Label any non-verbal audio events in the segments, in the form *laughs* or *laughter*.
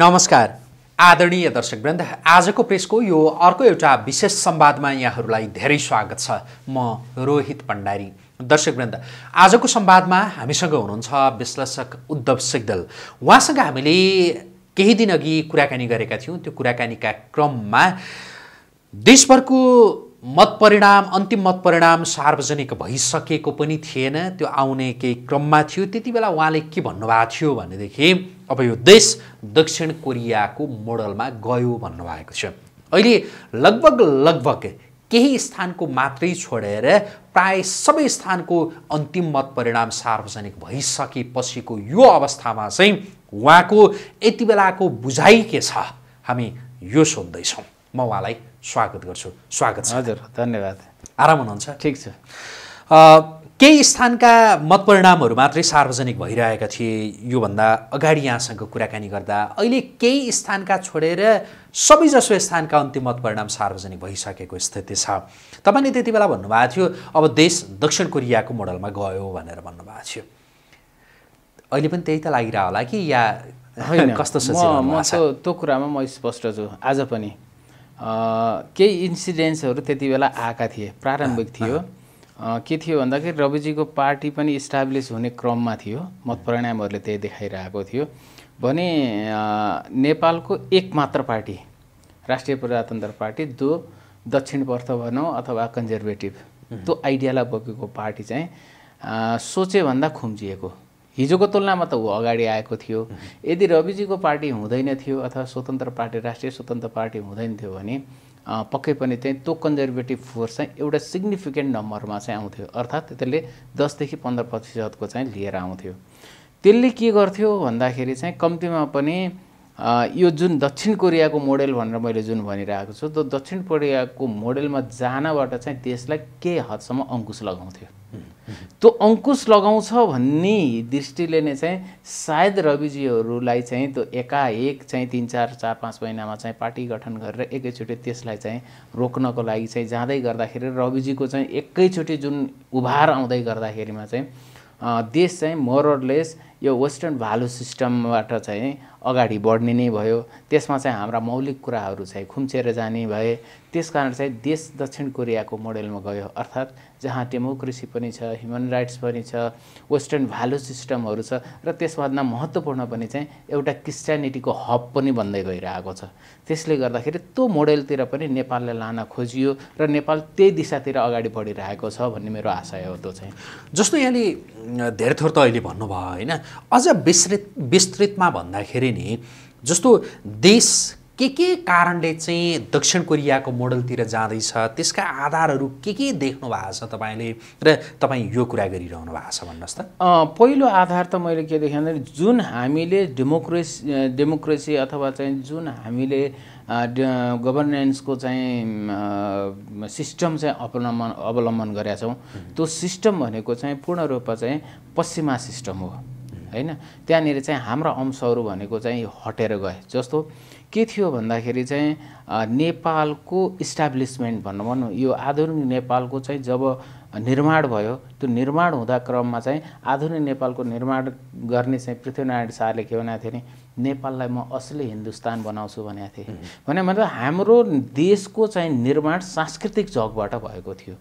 नमस्कार आदरणीय दर्शकवृन्द आजको प्रेसको यो अर्को एउटा विशेष संवादमा यहाँहरूलाई धेरै स्वागत छ म रोहित भण्डारी दर्शकवृन्द आजको संवादमा हामीसँग हुनुहुन्छ विश्लेषक उद्धव सिग्दल उहाँसँग हामीले केही दिन अघि कुराकानी गरेका थियौँ त्यो कुराकानीका क्रममा देशभरको मतपरिणाम अन्तिम मतपरिणाम सार्वजनिक भइसकेको पनि थिएन त्यो आउने केही क्रममा थियो त्यति बेला उहाँले के भन्नुभएको थियो भनेदेखि अब यो देश दक्षिण कोरियाको मोडलमा गयो भन्नुभएको छ अहिले लगभग लगभग केही स्थानको मात्रै छोडेर प्राय सबै स्थानको अन्तिम मत परिणाम सार्वजनिक भइसकेपछिको यो अवस्थामा चाहिँ उहाँको यति बेलाको बुझाइ के छ हामी यो सोध्दैछौँ म उहाँलाई स्वागत गर्छु स्वागत छ हजुर धन्यवाद आराम हुनुहुन्छ ठिक छ केही स्थानका मतपरिणामहरू मात्रै सार्वजनिक भइरहेका थिए योभन्दा अगाडि यहाँसँग कुराकानी गर्दा अहिले केही स्थानका छोडेर सबैजसो स्थानका अन्तिम मतपरिणाम सार्वजनिक भइसकेको स्थिति छ तपाईँले त्यति बेला भन्नुभएको थियो अब देश दक्षिण कोरियाको मोडलमा गयो भनेर भन्नुभएको थियो अहिले पनि त्यही त लागिरह होला कि या *laughs* कस्तो म त्यो कुरामा म स्पष्ट छु आज पनि केही इन्सिडेन्ट्सहरू त्यति बेला आएका थिए प्रारम्भिक थियो के थियो भन्दाखेरि रविजीको पार्टी पनि इस्टाब्लिस हुने क्रममा थियो मतपरिणामहरूले त्यही देखाइरहेको थियो भने नेपालको एकमात्र पार्टी राष्ट्रिय प्रजातन्त्र पार्टी जो पर्थ भनौँ अथवा कन्जर्भेटिभ त्यो आइडियालाई बोकेको पार्टी चाहिँ सोचे भन्दा खुम्चिएको हिजोको तुलनामा त ऊ अगाडि आएको थियो यदि रविजीको पार्टी हुँदैन थियो अथवा स्वतन्त्र पार्टी राष्ट्रिय स्वतन्त्र पार्टी हुँदैन थियो भने पक्कै पनि चाहिँ त्यो कन्जर्भेटिभ फोर्स चाहिँ एउटा सिग्निफिकेन्ट नम्बरमा चाहिँ आउँथ्यो अर्थात् त्यसले दसदेखि पन्ध्र प्रतिशतको चाहिँ लिएर आउँथ्यो त्यसले के गर्थ्यो भन्दाखेरि चाहिँ कम्तीमा पनि यो जुन दक्षिण कोरियाको मोडेल भनेर मैले जुन भनिरहेको छु त्यो दक्षिण कोरियाको मोडेलमा जानबाट चाहिँ देशलाई केही हदसम्म अङ्कुश लगाउँथ्यो त्यो अङ्कुश लगाउँछ भन्ने दृष्टिले नै चाहिँ सायद रविजीहरूलाई चाहिँ त्यो एकाएक चाहिँ तिन चार चार पाँच महिनामा चाहिँ पार्टी गठन गरेर एकैचोटि त्यसलाई चाहिँ रोक्नको लागि चाहिँ जाँदै गर्दाखेरि रविजीको चाहिँ एकैचोटि जुन उभार आउँदै गर्दाखेरिमा चाहिँ देश चाहिँ मोरलेस यो वेस्टर्न भ्यालु सिस्टमबाट चाहिँ अगाडि बढ्ने नै भयो त्यसमा चाहिँ हाम्रा मौलिक कुराहरू चाहिँ खुम्चेर जाने भए कारण चाहिँ देश दक्षिण कोरियाको मोडेलमा गयो अर्थात् जहाँ डेमोक्रेसी पनि छ ह्युमन राइट्स पनि छ वेस्टर्न भ्यालु सिस्टमहरू छ र त्यसभन्दा महत्त्वपूर्ण पनि चाहिँ एउटा क्रिस्टियानिटीको हब पनि बन्दै गइरहेको छ त्यसले गर्दाखेरि त्यो मोडेलतिर पनि नेपाललाई लान खोजियो र नेपाल त्यही दिशातिर अगाडि बढिरहेको छ भन्ने मेरो आशय हो त्यो चाहिँ जस्तो यहाँले धेरै थोर त अहिले भन्नुभयो होइन अझ विस्तृत विस्तृतमा भन्दाखेरि नि जस्तो देश के के कारणले चाहिँ दक्षिण कोरियाको मोडलतिर जाँदैछ त्यसका आधारहरू के के देख्नु भएको छ तपाईँले र तपाईँ यो कुरा गरिरहनु भएको छ भन्नुहोस् त पहिलो आधार त मैले के देखेँ भने जुन हामीले डेमोक्रेसी डेमोक्रेसी अथवा चाहिँ जुन हामीले गभर्नेन्सको चाहिँ सिस्टम चाहिँ अवलम्बन अवलम्बन गरेका छौँ त्यो सिस्टम भनेको चाहिँ पूर्ण रूपमा चाहिँ पश्चिमा सिस्टम हो होइन त्यहाँनिर चाहिँ हाम्रा अंशहरू भनेको चाहिँ हटेर गए जस्तो के थियो भन्दाखेरि चाहिँ नेपालको इस्टाब्लिसमेन्ट भन्नु भनौँ यो आधुनिक नेपालको चाहिँ जब निर्माण भयो त्यो निर्माण हुँदा क्रममा चाहिँ आधुनिक नेपालको निर्माण गर्ने चाहिँ पृथ्वीनारायण शाहले के भनेको थिएँ नि नेपाललाई म असली हिन्दुस्तान बनाउँछु भनेको थिएँ भने मतलब हाम्रो देशको चाहिँ निर्माण सांस्कृतिक जगबाट भएको थियो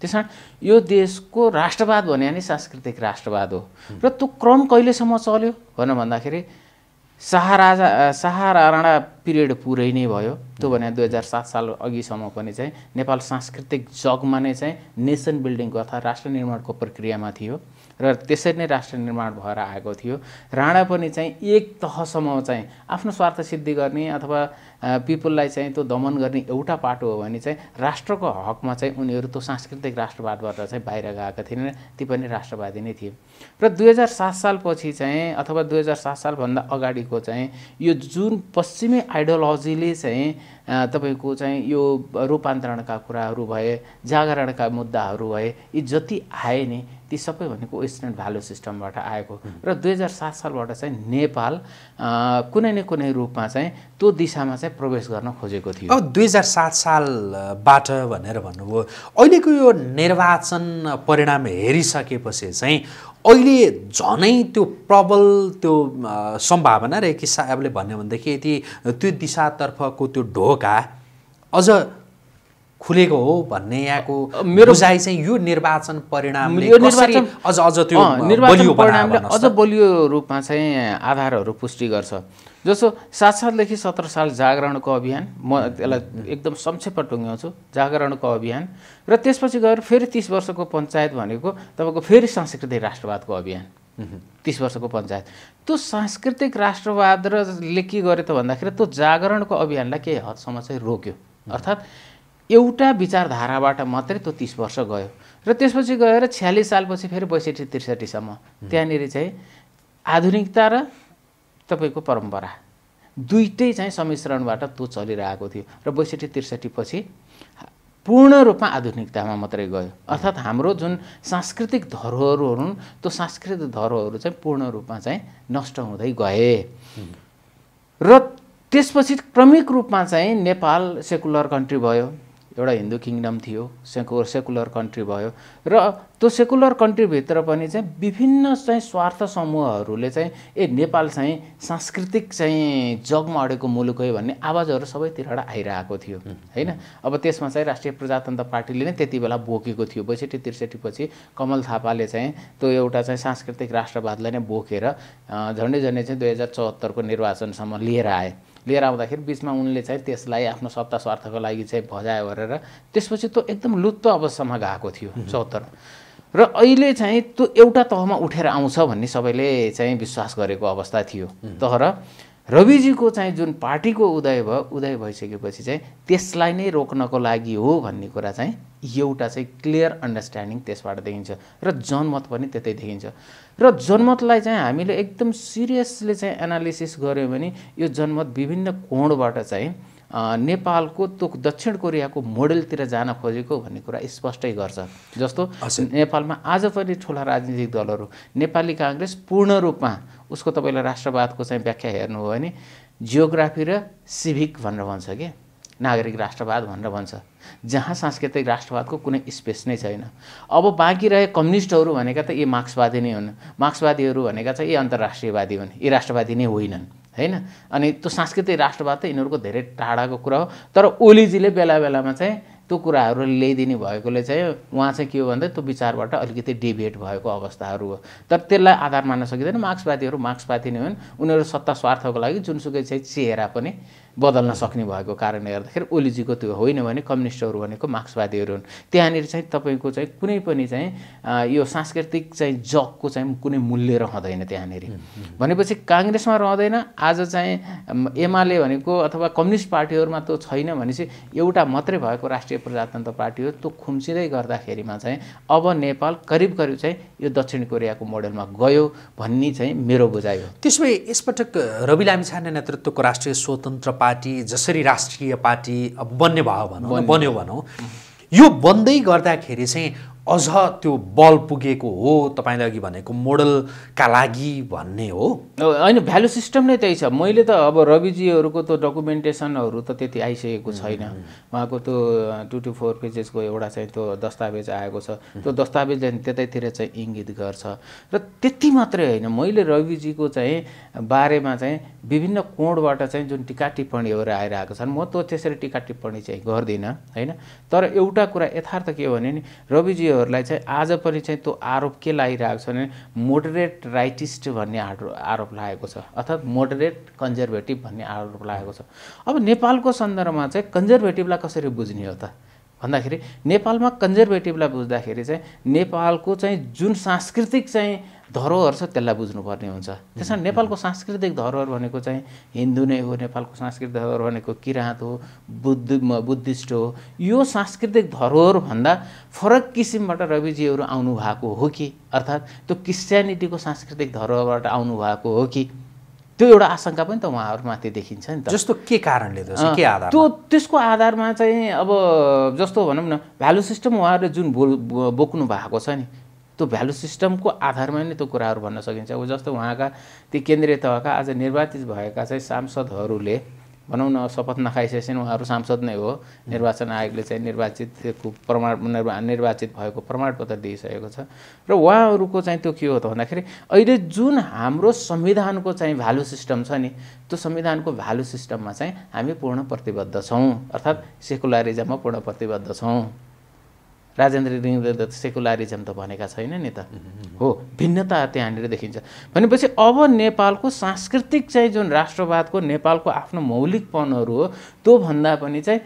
त्यस कारण यो देशको राष्ट्रवाद भने नि सांस्कृतिक राष्ट्रवाद हो र त्यो क्रम कहिलेसम्म चल्यो भनेर भन्दाखेरि शाहरा राणा पिरियड पुरै नै भयो त्यो भने दुई हजार सात साल अघिसम्म पनि चाहिँ नेपाल सांस्कृतिक जगमा नै चाहिँ नेसन बिल्डिङको अर्थात् राष्ट्र निर्माणको प्रक्रियामा थियो र त्यसरी नै राष्ट्र निर्माण भएर आएको थियो राणा पनि चाहिँ एक तहसम्म चाहिँ आफ्नो स्वार्थ सिद्धि गर्ने अथवा पिपुललाई चाहिँ त्यो दमन गर्ने एउटा पाटो हो भने चाहिँ राष्ट्रको हकमा चाहिँ उनीहरू त्यो सांस्कृतिक राष्ट्रवादबाट चाहिँ बाहिर गएका थिएन ती पनि राष्ट्रवादी नै थिए र दुई हजार सात सालपछि चाहिँ अथवा दुई हजार सात सालभन्दा अगाडिको चाहिँ यो जुन पश्चिमी आइडियोलोजीले चाहिँ तपाईँको चाहिँ यो रूपान्तरणका कुराहरू भए जागरणका मुद्दाहरू भए यी जति आए नि ती सबै भनेको वेस्टर्न भ्यालु सिस्टमबाट आएको र दुई हजार सात सालबाट चाहिँ नेपाल कुनै न कुनै रूपमा चाहिँ त्यो दिशामा चाहिँ प्रवेश गर्न खोजेको थियो अब दुई हजार सात सालबाट भनेर भन्नुभयो अहिलेको यो निर्वाचन परिणाम हेरिसकेपछि चाहिँ अहिले झनै त्यो प्रबल त्यो सम्भावना र कि साहबले भन्यो भनेदेखि यति त्यो दिशातर्फको त्यो ढोका अझ खुलेको हो भन्ने यहाँको मेरो बुझाइ चाहिँ यो निर्वाचन परिणाम यो अझ अझ त्यो निर्वाचन परिणामले अझ बलियो रूपमा चाहिँ आधारहरू पुष्टि गर्छ जस्तो सात सातदेखि सत्र साल जागरणको अभियान म त्यसलाई एकदम संक्षेपमा टुङ्ग्याउँछु जागरणको अभियान र त्यसपछि गएर फेरि तिस वर्षको पञ्चायत भनेको तपाईँको फेरि सांस्कृतिक राष्ट्रवादको अभियान तिस वर्षको पञ्चायत त्यो सांस्कृतिक राष्ट्रवाद र ले के गर्यो त भन्दाखेरि त्यो जागरणको अभियानलाई केही हदसम्म चाहिँ रोक्यो अर्थात् एउटा विचारधाराबाट मात्रै त्यो तिस वर्ष गयो र त्यसपछि गएर छ्यालिस सालपछि फेरि बैसठी त्रिसठीसम्म त्यहाँनिर चाहिँ आधुनिकता र तपाईँको परम्परा दुइटै चाहिँ सम्मिश्रणबाट त्यो चलिरहेको थियो र बैसठी त्रिसठी पछि पूर्ण रूपमा आधुनिकतामा मात्रै गयो अर्थात् हाम्रो जुन सांस्कृतिक धरोहरहरू हुन् त्यो सांस्कृतिक धरोहरहरू चाहिँ पूर्ण रूपमा चाहिँ नष्ट हुँदै गए र त्यसपछि क्रमिक रूपमा चाहिँ नेपाल सेकुलर कन्ट्री भयो एउटा हिन्दू किङडम थियो सेकुलर सेकुलर कन्ट्री भयो र त्यो सेकुलर कन्ट्रीभित्र पनि चाहिँ विभिन्न चाहिँ स्वार्थ समूहहरूले चाहिँ ए नेपाल चाहिँ सांस्कृतिक चाहिँ जगमा अडेको मुलुक हो भन्ने आवाजहरू सबैतिरबाट आइरहेको थियो होइन अब त्यसमा चाहिँ राष्ट्रिय प्रजातन्त्र पार्टीले नै त्यति बेला बोकेको थियो बैसठी पछि कमल थापाले चाहिँ त्यो एउटा चाहिँ सांस्कृतिक राष्ट्रवादलाई नै बोकेर झन्डै झन्डै चाहिँ दुई हजार चौहत्तरको निर्वाचनसम्म लिएर आए लिएर आउँदाखेरि बिचमा उनले चाहिँ त्यसलाई आफ्नो सत्ता स्वार्थको लागि चाहिँ भजायो गरेर त्यसपछि त्यो एकदम लुत्त अवस्थामा गएको थियो चौहत्तर र अहिले चाहिँ त्यो एउटा तहमा उठेर आउँछ भन्ने सबैले चाहिँ विश्वास गरेको अवस्था थियो तर रविजीको चाहिँ जुन पार्टीको उदय भयो उदय भइसकेपछि चाहिँ त्यसलाई नै रोक्नको लागि हो भन्ने कुरा चाहिँ एउटा चाहिँ क्लियर अन्डरस्ट्यान्डिङ त्यसबाट देखिन्छ र जनमत पनि त्यतै देखिन्छ र जनमतलाई चाहिँ हामीले एकदम सिरियसली चाहिँ एनालिसिस गऱ्यौँ भने यो जनमत विभिन्न कोणबाट चाहिँ नेपालको त्यो दक्षिण कोरियाको मोडलतिर जान खोजेको भन्ने कुरा स्पष्टै गर्छ जस्तो नेपालमा आज पनि ठुला राजनीतिक दलहरू नेपाली काङ्ग्रेस पूर्ण रूपमा उसको तपाईँले राष्ट्रवादको चाहिँ व्याख्या हेर्नु हो भने जियोग्राफी र सिभिक भनेर भन्छ कि नागरिक राष्ट्रवाद भनेर भन्छ जहाँ सांस्कृतिक राष्ट्रवादको कुनै स्पेस नै छैन अब बाँकी रहे कम्युनिस्टहरू भनेका त यी मार्क्सवादी नै हुन् मार्क्सवादीहरू भनेका चाहिँ यी अन्तर्राष्ट्रियवादी हुन् यी राष्ट्रवादी नै होइनन् होइन अनि त्यो सांस्कृतिक राष्ट्रवाद त यिनीहरूको धेरै टाढाको कुरा हो तर ओलीजीले बेला बेलामा चाहिँ त्यो कुराहरू ल्याइदिने भएकोले चाहिँ उहाँ चाहिँ के हो भन्दा त्यो विचारबाट अलिकति डिभेट भएको अवस्थाहरू हो तर त्यसलाई आधार मान्न सकिँदैन मार्क्सवादीहरू मार्क्सवादी नै हुन् उनीहरू सत्ता स्वार्थको लागि जुनसुकै चाहिँ चेहरा पनि बदल्न सक्ने भएको कारणले गर्दाखेरि ओलीजीको त्यो होइन भने कम्युनिस्टहरू भनेको मार्क्सवादीहरू हुन् त्यहाँनिर चाहिँ तपाईँको चाहिँ कुनै पनि चाहिँ यो सांस्कृतिक चाहिँ जगको चाहिँ कुनै मूल्य रहँदैन त्यहाँनिर भनेपछि काङ्ग्रेसमा रहँदैन आज चाहिँ एमाले भनेको अथवा कम्युनिस्ट पार्टीहरूमा त छैन भनेपछि एउटा मात्रै भएको राष्ट्रिय प्रजातन्त्र पार्टी हो त्यो खुम्चिँदै गर्दाखेरिमा चाहिँ अब नेपाल करिब करिब चाहिँ यो दक्षिण कोरियाको मोडेलमा गयो भन्ने चाहिँ मेरो बुझाइ हो त्यसो भए यसपटक रवि लामिछाने नेतृत्वको राष्ट्रिय स्वतन्त्र पार्टी पार्टी जसरी राष्ट्रिय पार्टी अब बन्ने भयो भनौँ बन्यो भनौँ यो बन्दै गर्दाखेरि चाहिँ अझ त्यो बल पुगेको हो तपाईँले अघि भनेको मोडलका लागि भन्ने हो होइन भ्यालु सिस्टम नै त्यही छ मैले त अब रविजीहरूको त्यो डकुमेन्टेसनहरू त त्यति आइसकेको छैन उहाँको त्यो टु टु फोर पेजेसको एउटा चाहिँ त्यो दस्तावेज आएको छ त्यो दस्तावेजले त्यतैतिर चाहिँ इङ्गित गर्छ र त्यति मात्रै होइन मैले रविजीको चाहिँ बारेमा चाहिँ विभिन्न कोणबाट चाहिँ जुन टिका टिप्पणीहरू आइरहेको छन् म त त्यसरी टिका टिप्पणी चाहिँ गर्दिनँ होइन तर एउटा कुरा यथार्थ के हो भने नि रविजी त्योहरूलाई चाहिँ आज पनि चाहिँ त्यो आरोप के लागिरहेको छ भने मोडरेट राइटिस्ट भन्ने आरोप लागेको छ अर्थात् मोडरेट कन्जर्भेटिभ भन्ने आरोप लागेको छ अब नेपालको सन्दर्भमा चाहिँ कन्जर्भेटिभलाई कसरी बुझ्ने हो त भन्दाखेरि नेपालमा कन्जर्भेटिभलाई बुझ्दाखेरि चाहिँ नेपालको चाहिँ जुन सांस्कृतिक चाहिँ धरोहर छ त्यसलाई बुझ्नुपर्ने हुन्छ त्यस कारण नेपालको सांस्कृतिक धरोहर भनेको चाहिँ हिन्दू नै हो नेपालको सांस्कृतिक धरोहर भनेको किराँत हो बुद्ध बुद्धिस्ट हो यो सांस्कृतिक धरोहरभन्दा फरक किसिमबाट रविजीहरू आउनु भएको हो कि अर्थात् त्यो क्रिस्चियानिटीको सांस्कृतिक धरोहरबाट आउनु भएको हो कि त्यो एउटा आशंका पनि त उहाँहरूमाथि देखिन्छ नि त जस्तो के कारणले के आधार त्यो त्यसको आधारमा चाहिँ अब जस्तो भनौँ न भ्यालु सिस्टम उहाँहरूले जुन बोल बोक्नु भएको छ नि त्यो भ्यालु सिस्टमको आधारमा नै त्यो कुराहरू भन्न सकिन्छ अब जस्तो उहाँका ती केन्द्रीय तहका आज निर्वाचित भएका चाहिँ सांसदहरूले भनौँ न शपथ नखाइसकेपछि उहाँहरू सांसद नै हो निर्वाचन आयोगले चाहिँ निर्वाचित प्रमाण निर्वाचित भएको प्रमाणपत्र दिइसकेको छ र उहाँहरूको चाहिँ त्यो के हो त भन्दाखेरि अहिले जुन हाम्रो संविधानको चाहिँ भ्यालु सिस्टम छ नि त्यो संविधानको भ्यालु सिस्टममा चाहिँ हामी पूर्ण प्रतिबद्ध छौँ अर्थात् सेकुलरिजममा पूर्ण प्रतिबद्ध छौँ राजेन्द्र रिङले त सेकुलारिजम त भनेका छैन नि त हो भिन्नता त्यहाँनिर देखिन्छ भनेपछि अब नेपालको सांस्कृतिक चाहिँ जुन राष्ट्रवादको नेपालको आफ्नो मौलिकपनहरू हो त्योभन्दा पनि चाहिँ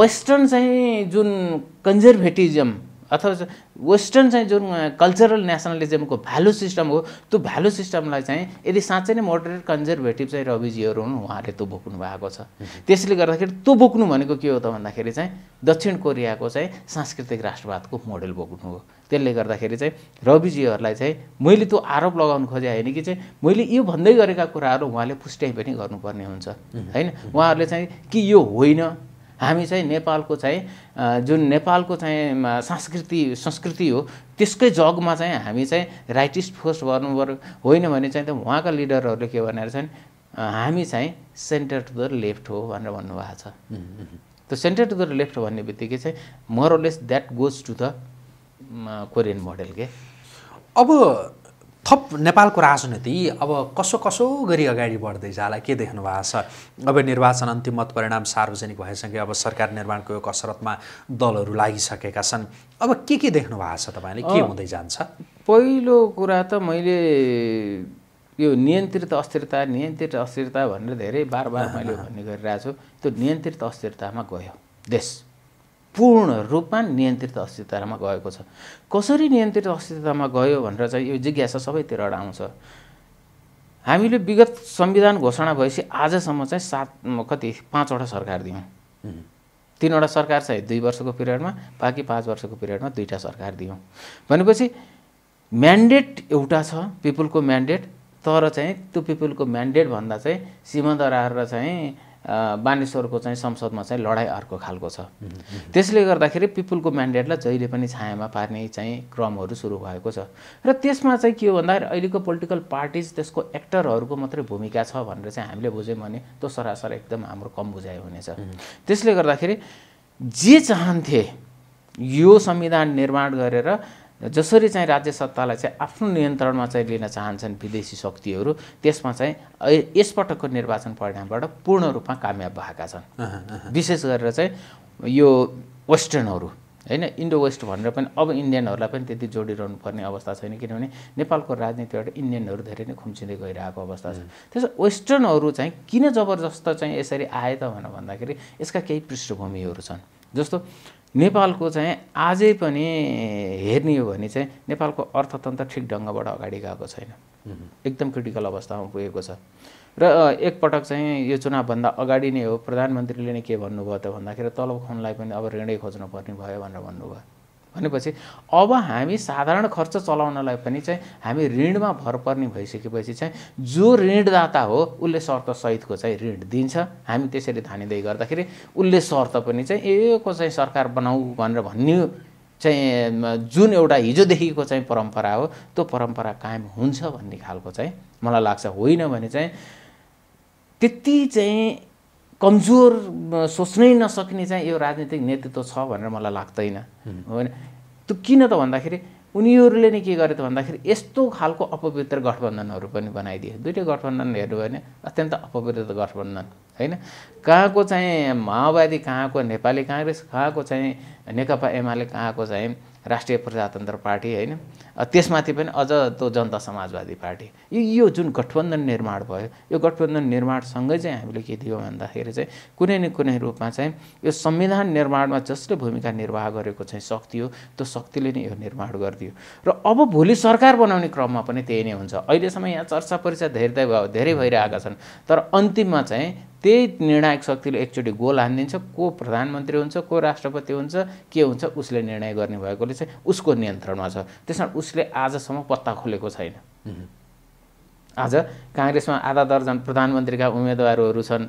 वेस्टर्न चाहिँ जुन कन्जर्भेटिजम अथवा वेस्टर्न चाहिँ जुन कल्चरल नेसनलिजमको भ्यालु सिस्टम हो त्यो भ्यालु सिस्टमलाई चाहिँ यदि साँच्चै नै मोडरेट कन्जर्भेटिभ चाहिँ रविजीहरू हुन् उहाँले त्यो बोक्नु भएको छ त्यसले गर्दाखेरि त्यो बोक्नु भनेको के हो त भन्दाखेरि चाहिँ दक्षिण कोरियाको चाहिँ सांस्कृतिक राष्ट्रवादको मोडल बोक्नु हो त्यसले गर्दाखेरि चाहिँ रविजीहरूलाई चाहिँ मैले त्यो आरोप लगाउनु खोजे होइन कि चाहिँ मैले यो भन्दै गरेका कुराहरू उहाँले पुष्ट्याइ पनि गर्नुपर्ने हुन्छ होइन उहाँहरूले चाहिँ कि यो होइन हामी चाहिँ नेपालको चाहिँ जुन नेपालको चाहिँ संस्कृति संस्कृति हो त्यसकै जगमा चाहिँ हामी चाहिँ राइटिस्ट फोर्स गर्नु पऱ्यो होइन भने चाहिँ त उहाँका लिडरहरूले के भनेर चाहिँ हामी चाहिँ सेन्टर टु द लेफ्ट हो भनेर भन्नुभएको छ त्यो सेन्टर टु द लेफ्ट भन्ने बित्तिकै चाहिँ मोरलेस that goes to the Korean model के अब थप नेपालको राजनीति अब कसो कसो गरी अगाडि बढ्दै जाला के देख्नु भएको छ अब निर्वाचन अन्तिम मत परिणाम सार्वजनिक भएसँगै अब सरकार निर्माणको यो कसरतमा दलहरू लागिसकेका छन् अब के के देख्नु भएको छ तपाईँले के हुँदै जान्छ पहिलो कुरा त मैले यो नियन्त्रित अस्थिरता नियन्त्रित अस्थिरता भनेर धेरै बार बार *laughs* मैले भन्ने गरिरहेको छु त्यो नियन्त्रित अस्थिरतामा गयो देश पूर्ण रूपमा नियन्त्रित अस्थिरतामा गएको छ कसरी नियन्त्रित अस्थिरतामा गयो भनेर चाहिँ यो जिज्ञासा सबैतिर आउँछ हामीले विगत संविधान घोषणा भएपछि आजसम्म चाहिँ सात कति पाँचवटा सरकार दियौँ तिनवटा सरकार चाहिँ दुई वर्षको पिरियडमा बाँकी पाँच वर्षको पिरियडमा दुईवटा सरकार दियौँ भनेपछि म्यान्डेट एउटा छ पिपुलको म्यान्डेट तर चाहिँ त्यो पिपुलको भन्दा चाहिँ सीमा दराएर चाहिँ बानेश्वरको चाहिँ संसदमा चाहिँ लडाइँ अर्को खालको छ त्यसले गर्दाखेरि पिपुलको म्यान्डेटलाई जहिले पनि छायामा पार्ने चाहिँ क्रमहरू सुरु भएको छ र त्यसमा चाहिँ के हो भन्दाखेरि अहिलेको पोलिटिकल पार्टिज त्यसको एक्टरहरूको मात्रै भूमिका छ भनेर चाहिँ हामीले बुझ्यौँ भने त्यो सरासर एकदम हाम्रो कम बुझाइ हुनेछ त्यसले गर्दाखेरि जे चाहन्थे यो संविधान निर्माण गरेर जसरी चाहिँ राज्य सत्तालाई चाहिँ आफ्नो नियन्त्रणमा चाहिँ लिन चाहन्छन् विदेशी शक्तिहरू त्यसमा चाहिँ यसपटकको निर्वाचन परिणामबाट पूर्ण रूपमा कामयाब भएका छन् विशेष गरेर चाहिँ यो वेस्टर्नहरू होइन इन्डो वेस्ट भनेर पनि अब इन्डियनहरूलाई पनि त्यति जोडिरहनु पर्ने अवस्था छैन किनभने नेपालको राजनीतिबाट इन्डियनहरू धेरै नै खुम्चिँदै गइरहेको अवस्था छ त्यसो वेस्टर्नहरू चाहिँ किन जबरजस्त चाहिँ यसरी आए त भनेर भन्दाखेरि यसका केही पृष्ठभूमिहरू छन् जस्तो नेपालको चाहिँ आजै पनि हेर्ने हो भने चाहिँ नेपालको अर्थतन्त्र ठिक ढङ्गबाट अगाडि गएको छैन एकदम क्रिटिकल अवस्थामा पुगेको छ र एकपटक चाहिँ यो चुनावभन्दा अगाडि नै हो प्रधानमन्त्रीले नै के भन्नुभयो त भन्दाखेरि तलब खुनलाई पनि अब ऋणै खोज्नुपर्ने भयो भनेर भन्नुभयो भनेपछि अब हामी साधारण खर्च चलाउनलाई पनि चाहिँ हामी ऋणमा भर पर्ने भइसकेपछि चाहिँ जो ऋणदाता हो उसले सहितको चाहिँ ऋण दिन्छ हामी त्यसरी धानिँदै गर्दाखेरि उसले शर्त पनि चाहिँ ए को चाहिँ सरकार बनाऊ भनेर भन्ने चाहिँ जुन एउटा हिजोदेखिको चाहिँ परम्परा हो त्यो परम्परा कायम हुन्छ भन्ने खालको चाहिँ मलाई लाग्छ होइन भने चाहिँ त्यति चाहिँ कमजोर सोच्नै नसक्ने चाहिँ यो राजनीतिक नेतृत्व छ भनेर मलाई लाग्दैन होइन त्यो किन त भन्दाखेरि उनीहरूले नै के गरे त भन्दाखेरि यस्तो खालको अपवित्र गठबन्धनहरू पनि बनाइदिए दुइटै गठबन्धन हेर्नु भने अत्यन्त अपवित्र गठबन्धन होइन कहाँको चाहिँ माओवादी कहाँको नेपाली काङ्ग्रेस कहाँको चाहिँ नेकपा एमाले कहाँको चाहिँ राष्ट्रिय प्रजातन्त्र पार्टी होइन त्यसमाथि पनि अझ त्यो जनता समाजवादी पार्टी यो यो जुन गठबन्धन निर्माण भयो यो गठबन्धन निर्माणसँगै चाहिँ हामीले के दियो भन्दाखेरि चाहिँ कुनै न कुनै रूपमा चाहिँ यो संविधान निर्माणमा जसले भूमिका निर्वाह गरेको चाहिँ शक्ति हो त्यो शक्तिले नै यो निर्माण गरिदियो र अब भोलि सरकार बनाउने क्रममा पनि त्यही नै हुन्छ अहिलेसम्म यहाँ चर्चा परिचर्चा धेरै धेरै भइरहेका छन् तर अन्तिममा चाहिँ त्यही निर्णायक शक्तिले एकचोटि गोल हानिदिन्छ को प्रधानमन्त्री हुन्छ को राष्ट्रपति हुन्छ के हुन्छ उसले निर्णय गर्ने भएकोले चाहिँ उसको नियन्त्रणमा छ त्यस कारण उस काङ्ग्रेसले आजसम्म पत्ता खोलेको छैन आज काङ्ग्रेसमा आधा दर्जन प्रधानमन्त्रीका उम्मेदवारहरू छन्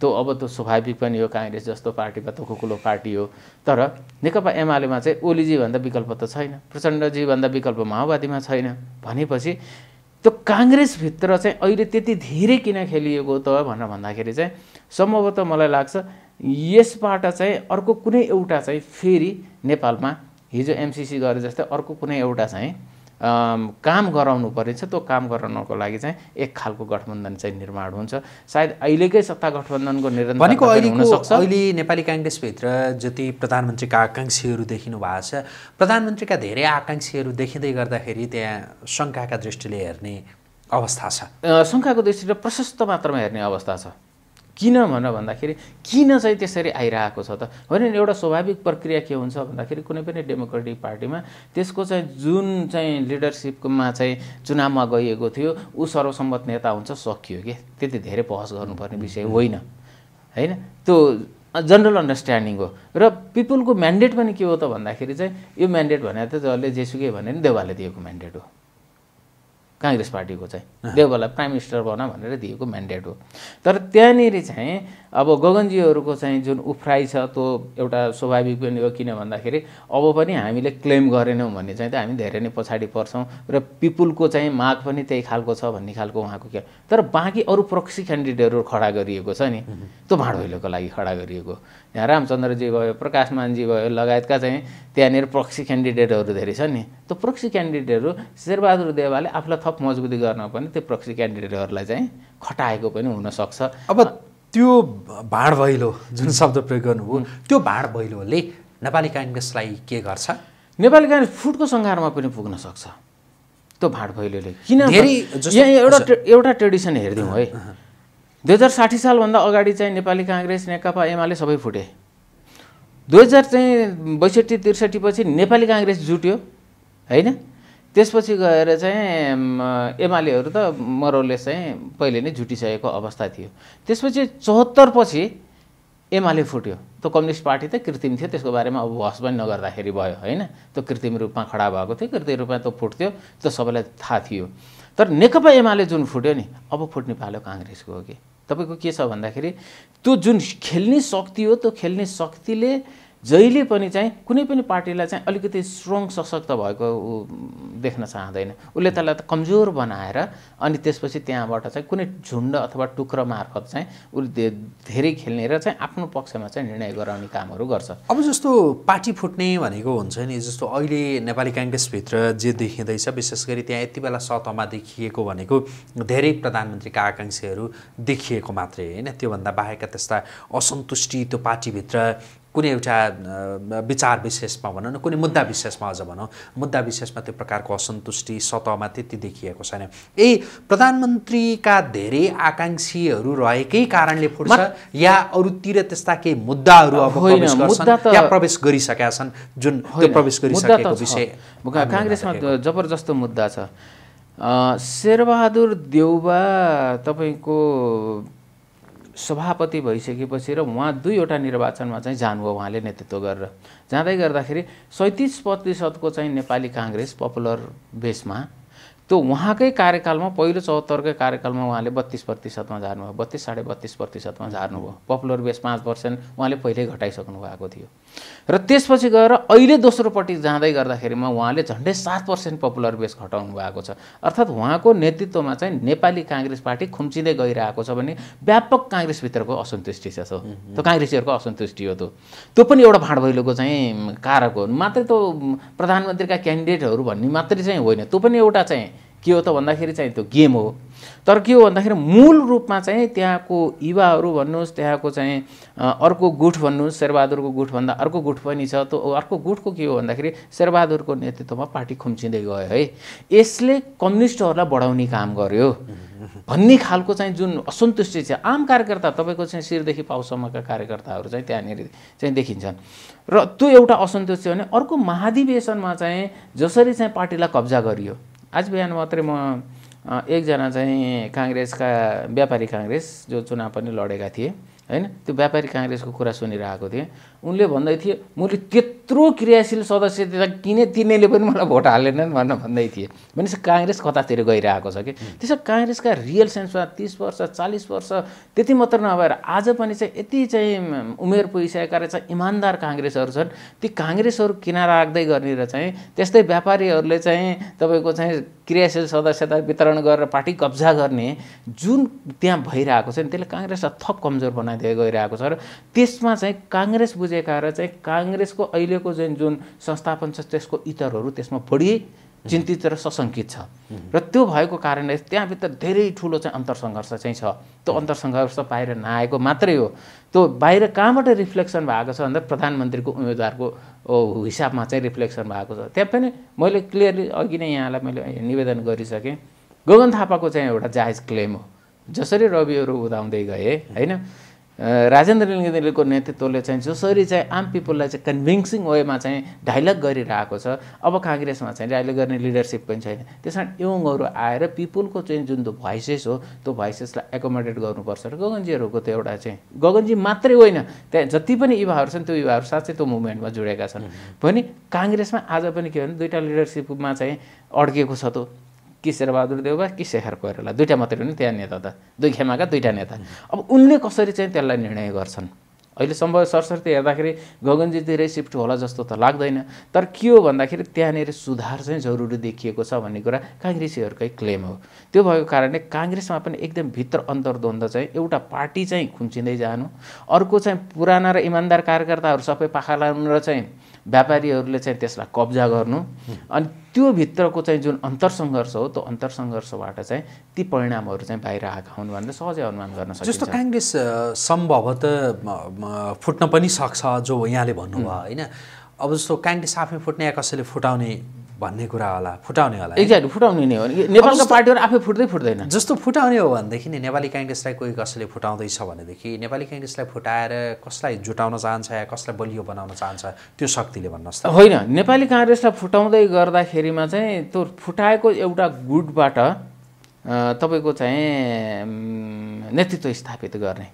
त्यो अब त्यो स्वाभाविक पनि हो काङ्ग्रेस जस्तो पार्टीमा त खुकुलो पार्टी हो तर नेकपा एमालेमा चाहिँ ओलीजीभन्दा विकल्प त छैन प्रचण्डजीभन्दा विकल्प माओवादीमा छैन भनेपछि त्यो काङ्ग्रेसभित्र चाहिँ अहिले त्यति धेरै किन खेलिएको त भनेर भन्दाखेरि चाहिँ सम्भवतः मलाई लाग्छ यसबाट चाहिँ अर्को कुनै एउटा चाहिँ फेरि नेपालमा हिजो एमसिसी गरे जस्तै अर्को कुनै एउटा चाहिँ काम गराउनु परेछ त्यो काम गराउनको लागि चाहिँ एक खालको गठबन्धन चाहिँ निर्माण हुन्छ सायद अहिलेकै सत्ता गठबन्धनको निर्णय भनेको अहिले नेपाली काङ्ग्रेसभित्र जति प्रधानमन्त्रीका आकाङ्क्षीहरू देखिनु भएको छ प्रधानमन्त्रीका धेरै आकाङ्क्षीहरू देखिँदै गर्दाखेरि त्यहाँ शङ्काका दृष्टिले हेर्ने अवस्था छ शङ्काको दृष्टिले प्रशस्त मात्रामा हेर्ने अवस्था छ किन भनेर भन्दाखेरि किन चाहिँ त्यसरी आइरहेको छ त होइन एउटा स्वाभाविक प्रक्रिया के हुन्छ भन्दाखेरि कुनै पनि डेमोक्रेटिक पार्टीमा त्यसको चाहिँ जुन चाहिँ लिडरसिपमा चाहिँ चुनावमा गइएको थियो ऊ सर्वसम्मत नेता हुन्छ सकियो कि त्यति धेरै बहस गर्नुपर्ने विषय mm-hmm. होइन होइन त्यो जनरल अन्डरस्ट्यान्डिङ हो र पिपुलको म्यान्डेट पनि के हो त भन्दाखेरि चाहिँ यो म्यान्डेट भनेर त जसले जेसुकै भने नि देवालले दिएको म्यान्डेट हो काङ्ग्रेस पार्टीको चाहिँ देवकोलाई प्राइम मिनिस्टर बन भनेर दिएको म्यान्डेट हो तर त्यहाँनिर चाहिँ अब गगनजीहरूको चाहिँ जुन उफ्राइ छ त्यो एउटा स्वाभाविक पनि हो किन भन्दाखेरि अब पनि हामीले क्लेम गरेनौँ भने चाहिँ त हामी धेरै नै पछाडि पर्छौँ र पिपुलको चाहिँ माग पनि त्यही खालको छ भन्ने खालको उहाँको के तर बाँकी अरू प्रक्सी क्यान्डिडेटहरू खडा गरिएको छ नि त्यो भाँडभैलोको लागि खडा गरिएको यहाँ रामचन्द्रजी भयो प्रकाशमानजी भयो लगायतका चाहिँ त्यहाँनिर प्रक्सी क्यान्डिडेटहरू धेरै छन् नि त्यो प्रक्सी क्यान्डिडेटहरू शेरबहादुर देवालले आफूलाई थप मजबुती गर्न पनि त्यो प्रक्सी क्यान्डिडेटहरूलाई चाहिँ खटाएको पनि हुनसक्छ अब त्यो भाँड भैलो जुन शब्द प्रयोग गर्नुभयो त्यो भाँड भैलोले नेपाली काङ्ग्रेसलाई के गर्छ नेपाली काङ्ग्रेस फुटको सङ्घारमा पनि पुग्न सक्छ त्यो भाँड भैलोले किन यहाँ एउटा एउटा ट्रेडिसन हेरिदिउँ है दुई हजार साठी सालभन्दा अगाडि चाहिँ नेपाली काङ्ग्रेस नेकपा एमाले सबै फुटे दुई हजार चाहिँ बैसठी त्रिसठीपछि नेपाली काङ्ग्रेस जुट्यो होइन त्यसपछि गएर चाहिँ एमालेहरू त मरौले चाहिँ पहिले नै जुटिसकेको अवस्था थियो त्यसपछि चौहत्तर पछि एमाले फुट्यो त्यो कम्युनिस्ट पार्टी त कृत्रिम थियो त्यसको बारेमा अब बहस पनि नगर्दाखेरि भयो होइन त्यो कृत्रिम रूपमा खडा भएको थियो कृत्रिम रूपमा त फुट्थ्यो त्यो सबैलाई थाहा थियो तर नेकपा एमाले जुन फुट्यो नि अब फुट्ने पाल्यो काङ्ग्रेसको हो कि तपाईँको के छ भन्दाखेरि त्यो जुन खेल्ने शक्ति हो त्यो खेल्ने शक्तिले जहिले पनि चाहिँ कुनै पनि पार्टीलाई चाहिँ अलिकति स्ट्रङ सशक्त भएको देख्न चाहँदैन उसले त्यसलाई त कमजोर बनाएर अनि त्यसपछि त्यहाँबाट चाहिँ कुनै झुन्ड अथवा टुक्रो मार्फत चाहिँ उसले धेरै खेल्ने र चाहिँ आफ्नो पक्षमा चाहिँ निर्णय गराउने कामहरू गर्छ अब जस्तो पार्टी फुट्ने भनेको हुन्छ नि जस्तो अहिले नेपाली काङ्ग्रेसभित्र जे देखिँदैछ विशेष गरी त्यहाँ यति बेला सतहमा देखिएको भनेको धेरै प्रधानमन्त्रीका आकाङ्क्षाहरू देखिएको मात्रै होइन त्योभन्दा बाहेक त्यस्ता असन्तुष्टि त्यो पार्टीभित्र कुनै एउटा विचार विशेषमा भनौँ न कुनै मुद्दा विशेषमा अझ भनौँ मुद्दा विशेषमा त्यो प्रकारको असन्तुष्टि सतहमा त्यति देखिएको छैन यही प्रधानमन्त्रीका धेरै आकाङ्क्षीहरू रहेकै कारणले फुट्छ या अरूतिर त्यस्ता केही मुद्दाहरू अब मुद्दा प्रवेश गरिसकेका छन् जुन प्रवेश गरिसकेको विषय काङ्ग्रेसमा जबरजस्त मुद्दा छ शेरबहादुर देउबा तपाईँको सभापति भइसकेपछि र उहाँ दुईवटा निर्वाचनमा चाहिँ जानुभयो उहाँले नेतृत्व गरेर जाँदै गर्दाखेरि सैँतिस प्रतिशतको चाहिँ नेपाली काङ्ग्रेस पपुलर बेसमा त्यो उहाँकै कार्यकालमा पहिलो चौहत्तरकै कार्यकालमा उहाँले बत्तिस प्रतिशतमा झार्नुभयो बत्तिस साढे बत्तिस प्रतिशतमा झार्नुभयो पपुलर बेस पाँच पर्सेन्ट उहाँले पहिल्यै घटाइसक्नु भएको थियो र त्यसपछि गएर अहिले दोस्रोपट्टि जाँदै गर्दाखेरिमा उहाँले झन्डै सात पर्सेन्ट पपुलर बेस घटाउनु भएको छ अर्थात् उहाँको नेतृत्वमा चाहिँ नेपाली काङ्ग्रेस पार्टी खुम्चिँदै गइरहेको छ भने व्यापक काङ्ग्रेसभित्रको असन्तुष्टि छ त्यो काङ्ग्रेसीहरूको असन्तुष्टि हो त्यो त्यो पनि एउटा भाँडभैलोको चाहिँ कारक हो मात्रै त्यो प्रधानमन्त्रीका क्यान्डिडेटहरू भन्ने मात्रै चाहिँ होइन त्यो पनि एउटा चाहिँ के हो त भन्दाखेरि चाहिँ त्यो गेम हो तर के हो भन्दाखेरि मूल रूपमा चाहिँ त्यहाँको युवाहरू भन्नुहोस् त्यहाँको चाहिँ अर्को गुठ भन्नुहोस् शेरबहादुरको गुठभन्दा अर्को गुठ पनि छ त्यो अर्को गुठको के हो भन्दाखेरि शेरबहादुरको नेतृत्वमा पार्टी खुम्चिँदै गयो है यसले कम्युनिस्टहरूलाई बढाउने काम गर्यो भन्ने खालको चाहिँ जुन असन्तुष्टि छ आम कार्यकर्ता तपाईँको चाहिँ शिरदेखि पाउसम्मका कार्यकर्ताहरू चाहिँ त्यहाँनिर चाहिँ देखिन्छन् र त्यो एउटा असन्तुष्टि भने अर्को महाधिवेशनमा चाहिँ जसरी चाहिँ पार्टीलाई कब्जा गरियो आज बिहान मात्रै म एकजना चाहिँ काङ्ग्रेसका व्यापारी काङ्ग्रेस जो चुनाव पनि लडेका थिए होइन त्यो व्यापारी काङ्ग्रेसको कुरा सुनिरहेको थिएँ उनले भन्दै थिए मैले त्यत्रो क्रियाशील सदस्यता किने तिनीहरूले पनि मलाई भोट हालेनन् भनेर भन्दै थिए भनेपछि काङ्ग्रेस कतातिर गइरहेको छ कि त्यसो काङ्ग्रेसका रियल सेन्समा तिस वर्ष चालिस वर्ष त्यति मात्र नभएर आज पनि चाहिँ यति चाहिँ उमेर पुगिसकेका रहेछ इमान्दार काङ्ग्रेसहरू छन् ती काङ्ग्रेसहरू किनारा राख्दै गर्ने र चाहिँ त्यस्तै व्यापारीहरूले चाहिँ तपाईँको चाहिँ क्रियाशील सदस्यता वितरण गरेर पार्टी कब्जा गर्ने जुन त्यहाँ भइरहेको छ नि त्यसले काङ्ग्रेसलाई थप कमजोर बनाइदिएर गइरहेको छ र त्यसमा चाहिँ काङ्ग्रेस बुझे कारण चाहिँ काङ्ग्रेसको अहिलेको जुन जुन संस्थापन छ त्यसको इतरहरू त्यसमा बढी चिन्तित र सशङ्कित छ र त्यो भएको कारणले त्यहाँभित्र धेरै ठुलो चाहिँ अन्तरसङ्घर्ष चाहिँ छ त्यो अन्तरसङ्घर्ष बाहिर नआएको मात्रै हो त्यो बाहिर कहाँबाट रिफ्लेक्सन भएको छ भन्दा प्रधानमन्त्रीको उम्मेदवारको हिसाबमा चाहिँ रिफ्लेक्सन भएको छ त्यहाँ पनि मैले क्लियरली अघि नै यहाँलाई मैले निवेदन गरिसकेँ गगन थापाको चाहिँ एउटा जायज क्लेम हो जसरी रविहरू उदाउँदै गएँ होइन राजेन्द्र लिङ्गदेनको नेतृत्वले चाहिँ जसरी चाहिँ आम पिपललाई चाहिँ कन्भिन्सिङ वेमा चाहिँ डाइलग गरिरहेको छ अब काङ्ग्रेसमा चाहिँ डाइलग गर्ने लिडरसिप पनि छैन त्यस कारण युङहरू आएर पिपुलको चाहिँ जुन त्यो भोइसेस हो त्यो भोइसेसलाई एकोमोडेट गर्नुपर्छ र गगनजीहरूको त्यो एउटा चाहिँ गगनजी मात्रै होइन त्यहाँ जति पनि युवाहरू छन् त्यो युवाहरू साँच्चै त्यो मुभमेन्टमा जोडेका छन् भने काङ्ग्रेसमा आज पनि के भने दुईवटा लिडरसिपमा चाहिँ अड्केको छ त कि शेरबहादुर देउबा कि शेखर कोइराला दुइटा मात्रै हुने त्यहाँ नेता त दुई खेमाका दुईवटा नेता अब उनले कसरी चाहिँ त्यसलाई निर्णय गर्छन् अहिले सम्भव सरस्वती हेर्दाखेरि गगनजीतिरै सिफ्ट होला जस्तो त लाग्दैन तर के हो भन्दाखेरि त्यहाँनिर सुधार चाहिँ जरुरी देखिएको छ भन्ने कुरा काङ्ग्रेसीहरूकै क्लेम हो त्यो भएको कारणले काङ्ग्रेसमा पनि एकदम भित्र अन्तर्द्वन्द चाहिँ एउटा पार्टी चाहिँ खुम्चिँदै जानु अर्को चाहिँ पुराना र इमान्दार कार्यकर्ताहरू सबै पाखा लाउनु र चाहिँ व्यापारीहरूले चाहिँ त्यसलाई कब्जा गर्नु अनि त्योभित्रको चाहिँ जुन अन्तरसङ्घर्ष हो त्यो अन्तरसङ्घर्षबाट चाहिँ ती परिणामहरू चाहिँ बाहिर आएका हुन् भनेर सहजै अनुमान गर्न सक्छ जस्तो काङ्ग्रेस सम्भवतः फुट्न पनि सक्छ जो यहाँले भन्नुभयो होइन अब जस्तो काङ्ग्रेस आफै फुट्ने या कसैले फुटाउने भन्ने कुरा होला फुटाउने होला एक्ज्याक्ट फुटाउने नै हो नेपालको पार्टीहरू आफै फुट्दै फुट्दैन जस्तो फुटाउने हो भनेदेखि नि नेपाली काङ्ग्रेसलाई कोही कसैले फुटाउँदैछ भनेदेखि नेपाली काङ्ग्रेसलाई फुटाएर कसलाई जुटाउन चाहन्छ या कसलाई बलियो बनाउन चाहन्छ त्यो शक्तिले भन्नुहोस् त होइन नेपाली काङ्ग्रेसलाई फुटाउँदै गर्दाखेरिमा चाहिँ त्यो फुटाएको एउटा गुटबाट तपाईँको चाहिँ नेतृत्व स्थापित गर्ने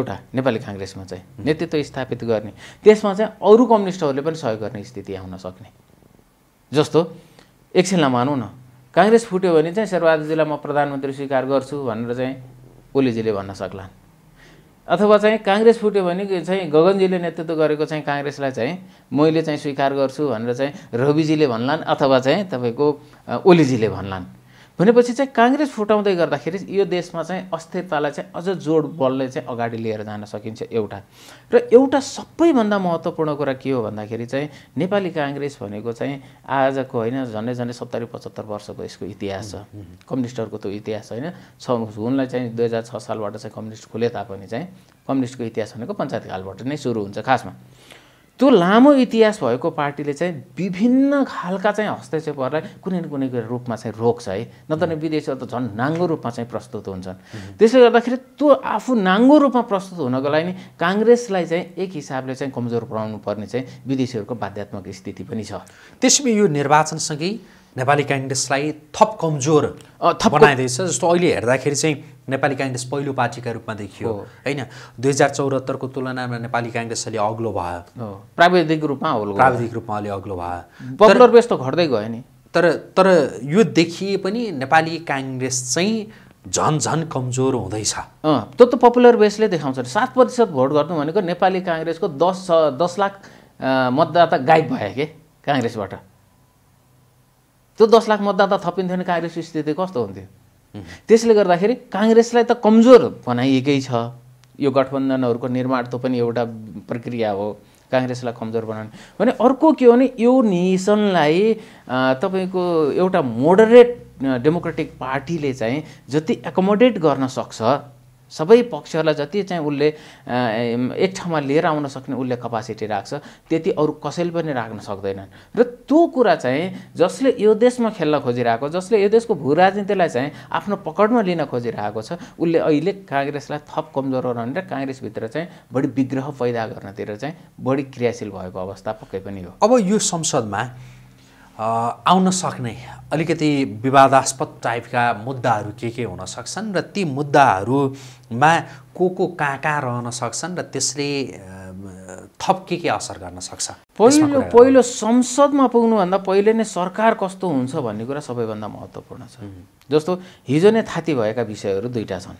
एउटा नेपाली काङ्ग्रेसमा चाहिँ नेतृत्व स्थापित गर्ने त्यसमा चाहिँ अरू कम्युनिस्टहरूले पनि सहयोग गर्ने स्थिति आउन सक्ने जस्तो एकछिनलाई मानौँ न काङ्ग्रेस फुट्यो भने चाहिँ शेरबहादुरजीलाई म प्रधानमन्त्री स्वीकार गर्छु भनेर चाहिँ ओलीजीले भन्न सक्लान् अथवा चाहिँ काङ्ग्रेस फुट्यो भने चाहिँ गगनजीले नेतृत्व गरेको चाहिँ काङ्ग्रेसलाई चाहिँ मैले चाहिँ स्वीकार गर्छु भनेर चाहिँ रविजीले भन्लान् अथवा चाहिँ तपाईँको ओलीजीले भन्लान् भनेपछि चाहिँ काङ्ग्रेस फुटाउँदै गर्दाखेरि यो देशमा चाहिँ अस्थिरतालाई चाहिँ अझ जोड बलले चाहिँ अगाडि लिएर जान सकिन्छ एउटा र एउटा सबैभन्दा महत्त्वपूर्ण कुरा के हो भन्दाखेरि चाहिँ नेपाली काङ्ग्रेस भनेको चाहिँ आजको होइन झन्डै झन्डै सत्तरी पचहत्तर वर्षको यसको इतिहास छ कम्युनिस्टहरूको त्यो इतिहास होइन छ उनलाई चाहिँ दुई हजार छ सालबाट चाहिँ कम्युनिस्ट खुले तापनि चाहिँ कम्युनिस्टको इतिहास भनेको पञ्चायत कालबाट नै सुरु हुन्छ खासमा त्यो लामो इतिहास भएको पार्टीले चाहिँ विभिन्न खालका चाहिँ हस्तक्षेपहरूलाई कुनै न कुनै रूपमा चाहिँ रोक्छ है नत्र भने विदेशीहरू त झन् नाङ्गो रूपमा चाहिँ प्रस्तुत हुन्छन् त्यसले गर्दाखेरि त्यो आफू नाङ्गो रूपमा प्रस्तुत हुनको लागि नि काङ्ग्रेसलाई चाहिँ एक हिसाबले चाहिँ कमजोर बनाउनु पर्ने चाहिँ विदेशीहरूको बाध्यात्मक स्थिति पनि छ त्यसमै यो निर्वाचनसँगै नेपाली काङ्ग्रेसलाई थप कमजोर थप बनाइँदैछ जस्तो अहिले हेर्दाखेरि चाहिँ नेपाली काङ्ग्रेस पहिलो पार्टीका रूपमा देखियो होइन दुई हजार चौहत्तरको तुलनामा नेपाली काङ्ग्रेस अलि अग्लो भयो प्राविधिक रूपमा हो प्राविधिक रूपमा अलि अग्लो भयो पपुलर बेस त घट्दै गयो नि तर तर यो देखिए पनि नेपाली काङ्ग्रेस चाहिँ झन् झन कमजोर हुँदैछ त्यो त पपुलर बेसले देखाउँछ सात प्रतिशत भोट गर्नु भनेको नेपाली काङ्ग्रेसको दस दस लाख मतदाता गायब भयो कि काङ्ग्रेसबाट त्यो दस लाख मतदाता थपिन्थ्यो भने काङ्ग्रेसको स्थिति कस्तो हुन्थ्यो त्यसले गर्दाखेरि काङ्ग्रेसलाई त कमजोर बनाइएकै छ यो गठबन्धनहरूको निर्माण त पनि एउटा प्रक्रिया हो काङ्ग्रेसलाई कमजोर बनाउने भने अर्को के हो भने यो नेसनलाई तपाईँको एउटा मोडरेट डेमोक्रेटिक पार्टीले चाहिँ जति एकोमोडेट गर्न सक्छ सबै पक्षहरूलाई जति चाहिँ उसले एक ठाउँमा लिएर आउन सक्ने उसले कपासिटी राख्छ त्यति अरू कसैले पनि राख्न सक्दैनन् र त्यो कुरा चाहिँ जसले यो देशमा खेल्न खोजिरहेको जसले यो देशको भू राजनीतिलाई चाहिँ आफ्नो पकडमा लिन खोजिरहेको छ उसले अहिले काङ्ग्रेसलाई थप कमजोर गराउने र काङ्ग्रेसभित्र चाहिँ बढी विग्रह पैदा गर्नतिर चाहिँ बढी क्रियाशील भएको अवस्था पक्कै पनि हो अब यो संसदमा आउन सक्ने अलिकति विवादास्पद टाइपका मुद्दाहरू के के हुन सक्छन् र ती मुद्दाहरूमा को को कहाँ कहाँ रहन सक्छन् र त्यसले थप के के असर गर्न सक्छ पहिलो पहिलो संसदमा पुग्नुभन्दा पहिले नै सरकार कस्तो हुन्छ भन्ने कुरा सबैभन्दा महत्त्वपूर्ण छ जस्तो हिजो नै थाती भएका विषयहरू दुईवटा छन्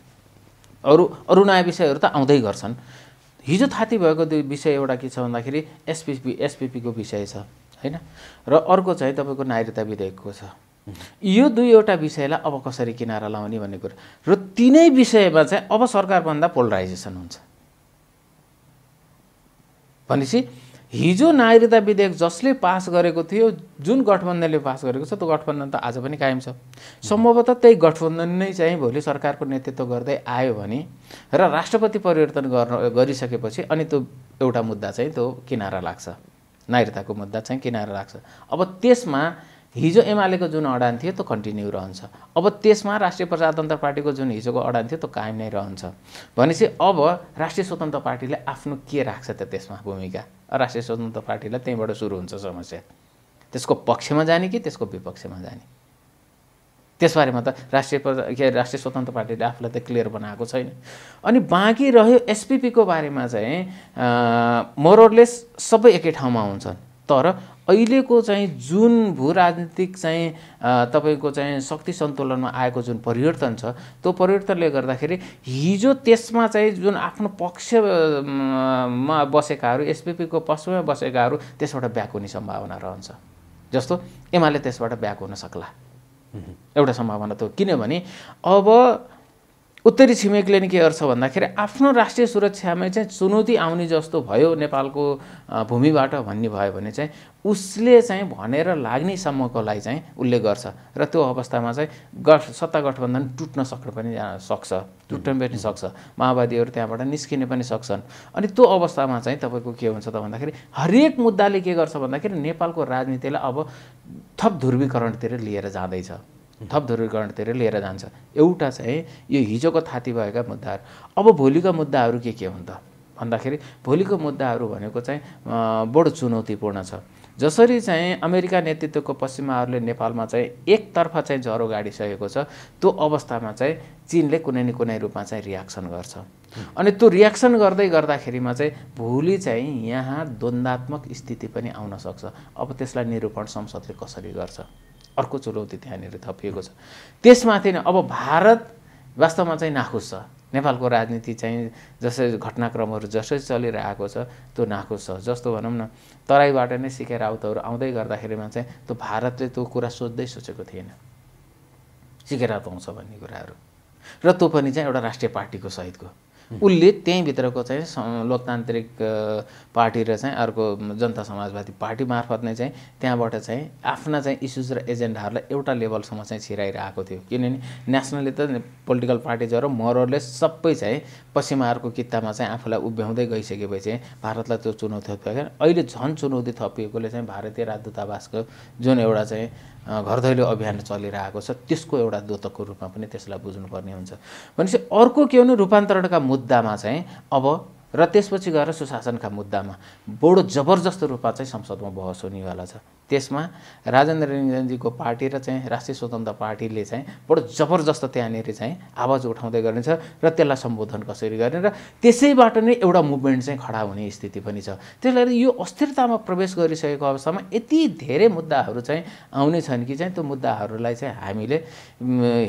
अरू अरू नयाँ विषयहरू त आउँदै गर्छन् हिजो थाती भएको दुई विषय एउटा के छ भन्दाखेरि एसपिपी एसपिपीको विषय छ होइन र अर्को चाहिँ तपाईँको नागरिकता विधेयकको छ यो दुईवटा विषयलाई अब कसरी किनारा लाउने भन्ने कुरा र तिनै विषयमा चाहिँ अब सरकारभन्दा पोलराइजेसन हुन्छ भनेपछि हिजो नागरिकता विधेयक जसले पास गरेको थियो जुन गठबन्धनले पास गरेको छ त्यो गठबन्धन त आज पनि कायम छ सम्भवतः त्यही गठबन्धन नै चाहिँ भोलि सरकारको नेतृत्व गर्दै आयो भने र राष्ट्रपति परिवर्तन गर्न गरिसकेपछि अनि त्यो एउटा मुद्दा चाहिँ त्यो किनारा लाग्छ नागरिकताको मुद्दा चाहिँ किनारा राख्छ अब त्यसमा हिजो एमालेको जुन अडान थियो त्यो कन्टिन्यू रहन्छ अब त्यसमा राष्ट्रिय प्रजातन्त्र पार्टीको जुन हिजोको अडान थियो त्यो कायम नै रहन्छ भनेपछि अब राष्ट्रिय स्वतन्त्र पार्टीले आफ्नो के राख्छ त त्यसमा भूमिका राष्ट्रिय स्वतन्त्र पार्टीलाई त्यहीँबाट सुरु हुन्छ समस्या त्यसको पक्षमा जाने कि त्यसको विपक्षमा जाने त्यसबारेमा त राष्ट्रिय के राष्ट्रिय स्वतन्त्र पार्टीले आफूलाई त क्लियर बनाएको छैन अनि बाँकी रह्यो एसपिपीको बारेमा चाहिँ मोरलेस सबै एकै ठाउँमा हुन्छन् तर अहिलेको चाहिँ जुन भू राजनीतिक चाहिँ तपाईँको चाहिँ शक्ति सन्तुलनमा आएको जुन परिवर्तन छ त्यो परिवर्तनले गर्दाखेरि हिजो त्यसमा चाहिँ जुन आफ्नो पक्षमा बसेकाहरू एसपिपीको पक्षमा बसेकाहरू त्यसबाट ब्याक हुने सम्भावना रहन्छ जस्तो एमाले त्यसबाट ब्याक हुन सक्ला एउटा सम्भावना त हो किनभने अब उत्तरी छिमेकीले नि के गर्छ भन्दाखेरि आफ्नो राष्ट्रिय सुरक्षामै चाहिँ चुनौती आउने जस्तो भयो नेपालको भूमिबाट भन्ने भयो भने चाहिँ उसले चाहिँ भनेर लाग्ने लागि चाहिँ उसले गर्छ र त्यो अवस्थामा चाहिँ गठ सत्ता गठबन्धन टुट्न सक्न पनि सक्छ टुट्न पनि सक्छ माओवादीहरू त्यहाँबाट निस्किने पनि सक्छन् अनि त्यो अवस्थामा चाहिँ तपाईँको के हुन्छ त भन्दाखेरि हरेक मुद्दाले के गर्छ भन्दाखेरि नेपालको राजनीतिलाई अब थप ध्रुवीकरणतिर लिएर जाँदैछ थपधुरीकरण धेरै लिएर जान्छ एउटा चाहिँ यो हिजोको थाती भएका मुद्दाहरू अब भोलिका मुद्दाहरू के के हुन् त भन्दाखेरि भोलिको मुद्दाहरू भनेको चाहिँ बडो चुनौतीपूर्ण छ जसरी चाहिँ अमेरिका नेतृत्वको पश्चिमाहरूले नेपालमा चाहिँ एकतर्फ चाहिँ ज्वरो गाडिसकेको छ त्यो अवस्थामा चाहिँ चिनले कुनै न कुनै रूपमा चाहिँ रियाक्सन गर्छ अनि त्यो रियाक्सन गर्दै गर्दाखेरिमा चाहिँ भोलि चाहिँ यहाँ द्वन्दात्मक स्थिति पनि आउन सक्छ अब त्यसलाई निरूपण संसदले कसरी गर्छ अर्को चुनौती त्यहाँनिर थपिएको छ त्यसमाथि नै अब भारत वास्तवमा चाहिँ नाखुस छ नेपालको राजनीति चाहिँ जसरी घटनाक्रमहरू जसरी चलिरहेको छ त्यो नाखुस छ जस्तो भनौँ न तराईबाट नै सिकेर आउतहरू आउँदै गर्दाखेरिमा चाहिँ त्यो भारतले त्यो कुरा सोच्दै सोचेको थिएन सिके राउत आउँछ भन्ने कुराहरू र त्यो पनि चाहिँ एउटा राष्ट्रिय पार्टीको सहितको उसले त्यहीँभित्रको चाहिँ लोकतान्त्रिक पार्टी र चाहिँ अर्को जनता समाजवादी पार्टी मार्फत नै चाहिँ त्यहाँबाट चाहिँ आफ्ना चाहिँ इस्युज र एजेन्डाहरूलाई एउटा लेभलसम्म चाहिँ छिराइरहेको थियो किनभने नेसनली त पोलिटिकल पार्टिजहरू मरहरूले सबै चाहिँ पश्चिमाहरूको कितामा चाहिँ आफूलाई उभ्याउँदै गइसकेपछि भारतलाई त्यो चुनौती थप्यो अहिले झन् चुनौती थपिएकोले चाहिँ भारतीय राजदूतावासको जुन एउटा चाहिँ घर दैलो अभियान चलिरहेको छ त्यसको एउटा द्योतकको रूपमा पनि त्यसलाई बुझ्नुपर्ने हुन्छ भनेपछि अर्को के हो भने रूपान्तरणका मुद्दामा चाहिँ अब र त्यसपछि गएर सुशासनका मुद्दामा बडो जबरजस्त रूपमा चाहिँ संसदमा बहस हुनेवाला छ त्यसमा राजेन्द्र निरञ्जनजीको पार्टी र चाहिँ राष्ट्रिय स्वतन्त्र पार्टीले चाहिँ बडो जबरजस्त त्यहाँनिर चाहिँ आवाज उठाउँदै गर्नेछ र त्यसलाई सम्बोधन कसरी गर्ने र त्यसैबाट नै एउटा मुभमेन्ट चाहिँ खडा हुने स्थिति पनि छ त्यसले गर्दा यो अस्थिरतामा प्रवेश गरिसकेको अवस्थामा यति धेरै मुद्दाहरू चाहिँ आउने छन् कि चाहिँ त्यो मुद्दाहरूलाई चाहिँ हामीले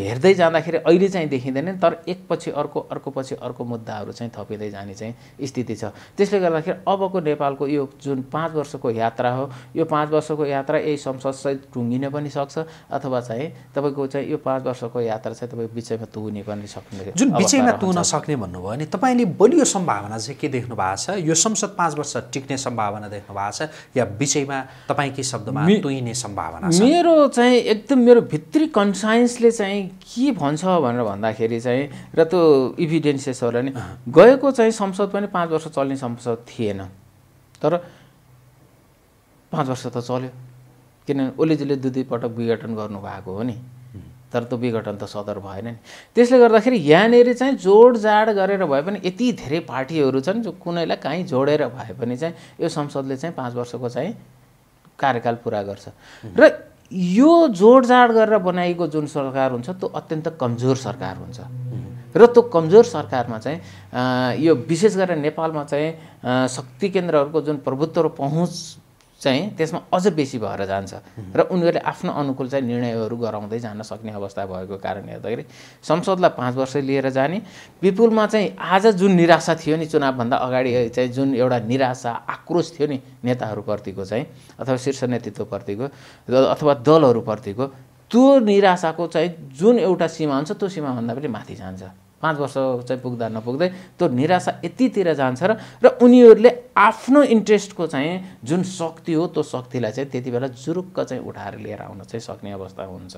हेर्दै जाँदाखेरि अहिले चाहिँ देखिँदैन तर एकपछि अर्को अर्को पछि अर्को मुद्दाहरू चाहिँ थपिँदै जाने चाहिँ स्थिति छ त्यसले गर्दाखेरि अबको नेपालको यो जुन पाँच वर्षको यात्रा हो यो पाँच वर्षको यात्रा यही संसदसहित टुङ्गिन पनि सक्छ अथवा चाहिँ तपाईँको चाहिँ यो पाँच वर्षको यात्रा चाहिँ तपाईँ बिचैमा तुग्ने पनि सक्ने जुन बिचैमा तुग्न सक्ने भन्नुभयो भने तपाईँले बलियो सम्भावना चाहिँ के देख्नु भएको छ यो संसद पाँच वर्ष टिक्ने सम्भावना देख्नु भएको छ या बिचैमा तपाईँकै शब्दमा तुइने सम्भावना मेरो चाहिँ एकदम मेरो भित्री कन्साइन्सले चाहिँ के भन्छ भनेर भन्दाखेरि चाहिँ र त्यो इभिडेन्सेसहरूलाई नि गएको चाहिँ संसद पनि पाँच वर्ष चल्ने संसद थिएन तर पाँच वर्ष त चल्यो किनभने ओलीजीले दुई दुईपटक विघटन गर्नुभएको हो नि तर त्यो विघटन त सदर भएन नि त्यसले गर्दाखेरि यहाँनिर चाहिँ जोडजाड गरेर भए पनि यति धेरै पार्टीहरू छन् जो कुनैलाई काहीँ जोडेर भए पनि चाहिँ यो संसदले चाहिँ पाँच वर्षको चाहिँ कार्यकाल पुरा गर्छ र यो जोडजाड गरेर बनाइएको जुन सरकार हुन्छ त्यो अत्यन्त कमजोर सरकार हुन्छ र त्यो कमजोर सरकारमा चाहिँ यो विशेष गरेर नेपालमा चाहिँ शक्ति केन्द्रहरूको जुन प्रभुत्व र पहुँच चाहिँ त्यसमा अझ बेसी भएर जान्छ र उनीहरूले आफ्नो अनुकूल चाहिँ निर्णयहरू गराउँदै जान सक्ने अवस्था भएको कारणले गर्दाखेरि संसदलाई पाँच वर्ष लिएर जाने विपुलमा चाहिँ आज जुन निराशा थियो नि चुनावभन्दा अगाडि चाहिँ जुन एउटा निराशा आक्रोश थियो नि नेताहरूप्रतिको चाहिँ अथवा शीर्ष नेतृत्वप्रतिको अथवा दलहरूप्रतिको त्यो निराशाको चाहिँ जुन एउटा सीमा हुन्छ त्यो सीमाभन्दा पनि माथि जान्छ पाँच वर्ष चाहिँ पुग्दा नपुग्दै त्यो निराशा यतितिर जान्छ र उनीहरूले आफ्नो इन्ट्रेस्टको चाहिँ जुन शक्ति हो त्यो शक्तिलाई चाहिँ त्यति बेला जुरुक्क चाहिँ उठाएर लिएर आउन चाहिँ सक्ने अवस्था हुन्छ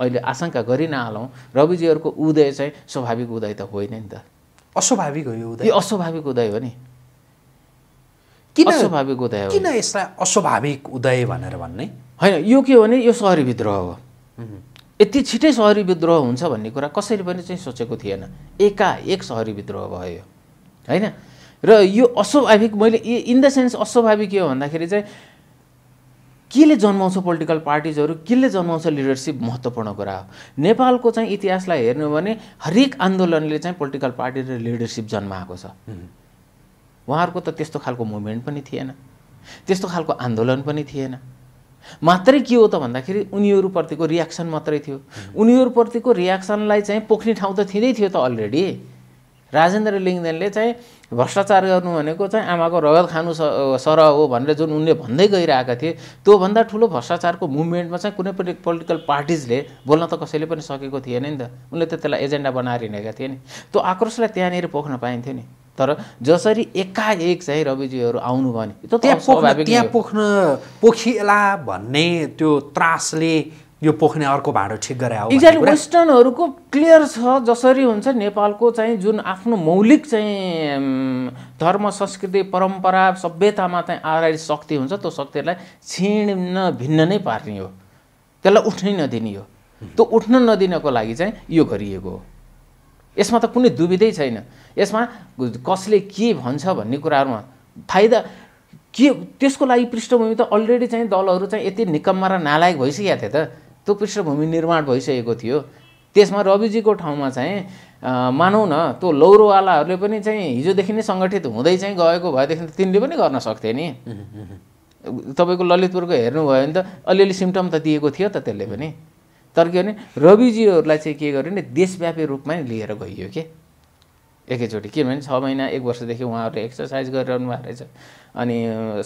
अहिले आशंका गरि नहालौँ रविजीहरूको उदय चाहिँ स्वाभाविक उदय त होइन नि त अस्वाभाविक हो यो उदय अस्वाभाविक उदय हो नि किन अस्वाभाविक उदय हो किन यसलाई अस्वाभाविक उदय भनेर भन्ने होइन यो के हो भने यो सहरी विद्रोह हो यति छिटै सहरी विद्रोह हुन्छ भन्ने कुरा कसैले पनि चाहिँ सोचेको थिएन एकाएक सहरी विद्रोह भयो होइन र यो अस्वाभाविक मैले इन द सेन्स अस्वाभाविक के हो भन्दाखेरि चाहिँ केले जन्माउँछ पोलिटिकल पार्टिजहरू केले जन्माउँछ लिडरसिप महत्त्वपूर्ण कुरा हो नेपालको चाहिँ इतिहासलाई हेर्नु हो भने हरेक आन्दोलनले चाहिँ पोलिटिकल पार्टी र लिडरसिप जन्माएको छ उहाँहरूको त त्यस्तो खालको मुभमेन्ट पनि थिएन त्यस्तो खालको आन्दोलन पनि थिएन मात्रै के हो त भन्दाखेरि उनीहरूप्रतिको रियाक्सन मात्रै थियो उनीहरूप्रतिको रियाक्सनलाई चाहिँ पोख्ने ठाउँ त थिँदै थियो त अलरेडी राजेन्द्र लिङ्गदेनले चाहिँ भ्रष्टाचार गर्नु भनेको चाहिँ आमाको रगत खानु सर हो भनेर जुन उनले भन्दै गइरहेका थिए त्योभन्दा ठुलो भ्रष्टाचारको मुभमेन्टमा चाहिँ कुनै पनि पोलिटिकल पार्टिजले बोल्न त कसैले पनि सकेको थिएन नि त उनले त त्यसलाई एजेन्डा बनाएर हिँडेका थिए नि त्यो आक्रोशलाई त्यहाँनिर पोख्न पाइन्थ्यो नि तर जसरी एकाएक चाहिँ रविजीहरू आउनु भने त्यहाँ पोख्न त्यहाँ पोख्न पोखिएला भन्ने त्यो त्रासले यो पोख्ने अर्को भाँडो ठिक गरे आऊ वेस्टर्नहरूको क्लियर छ जसरी हुन्छ नेपालको चाहिँ जुन आफ्नो मौलिक चाहिँ धर्म संस्कृति परम्परा सभ्यतामा चाहिँ आधारित शक्ति हुन्छ त्यो शक्तिहरूलाई छिन्न भिन्न नै पार्ने हो त्यसलाई उठ्नै नदिने हो त्यो उठ्न नदिनको लागि चाहिँ यो गरिएको हो यसमा त कुनै दुविधै छैन यसमा कसले के भन्छ भन्ने कुराहरूमा फाइदा के त्यसको लागि पृष्ठभूमि त अलरेडी चाहिँ दलहरू चाहिँ यति निकम्मा र नालायक भइसकेको थियो त त्यो पृष्ठभूमि निर्माण भइसकेको थियो त्यसमा रविजीको ठाउँमा चाहिँ मानौ न त्यो लौरोवालाहरूले पनि चाहिँ हिजोदेखि नै सङ्गठित हुँदै चाहिँ गएको भएदेखि त तिनले पनि गर्न सक्थे नि तपाईँको ललितपुरको हेर्नुभयो भने त अलिअलि सिम्टम त दिएको थियो त त्यसले पनि तर के भने रविजीहरूलाई चाहिँ के गर्यो भने देशव्यापी रूपमा लिएर गइयो कि एकैचोटि किनभने छ महिना एक वर्षदेखि उहाँहरूले एक्सर्साइज गरिरहनु भएको रहेछ अनि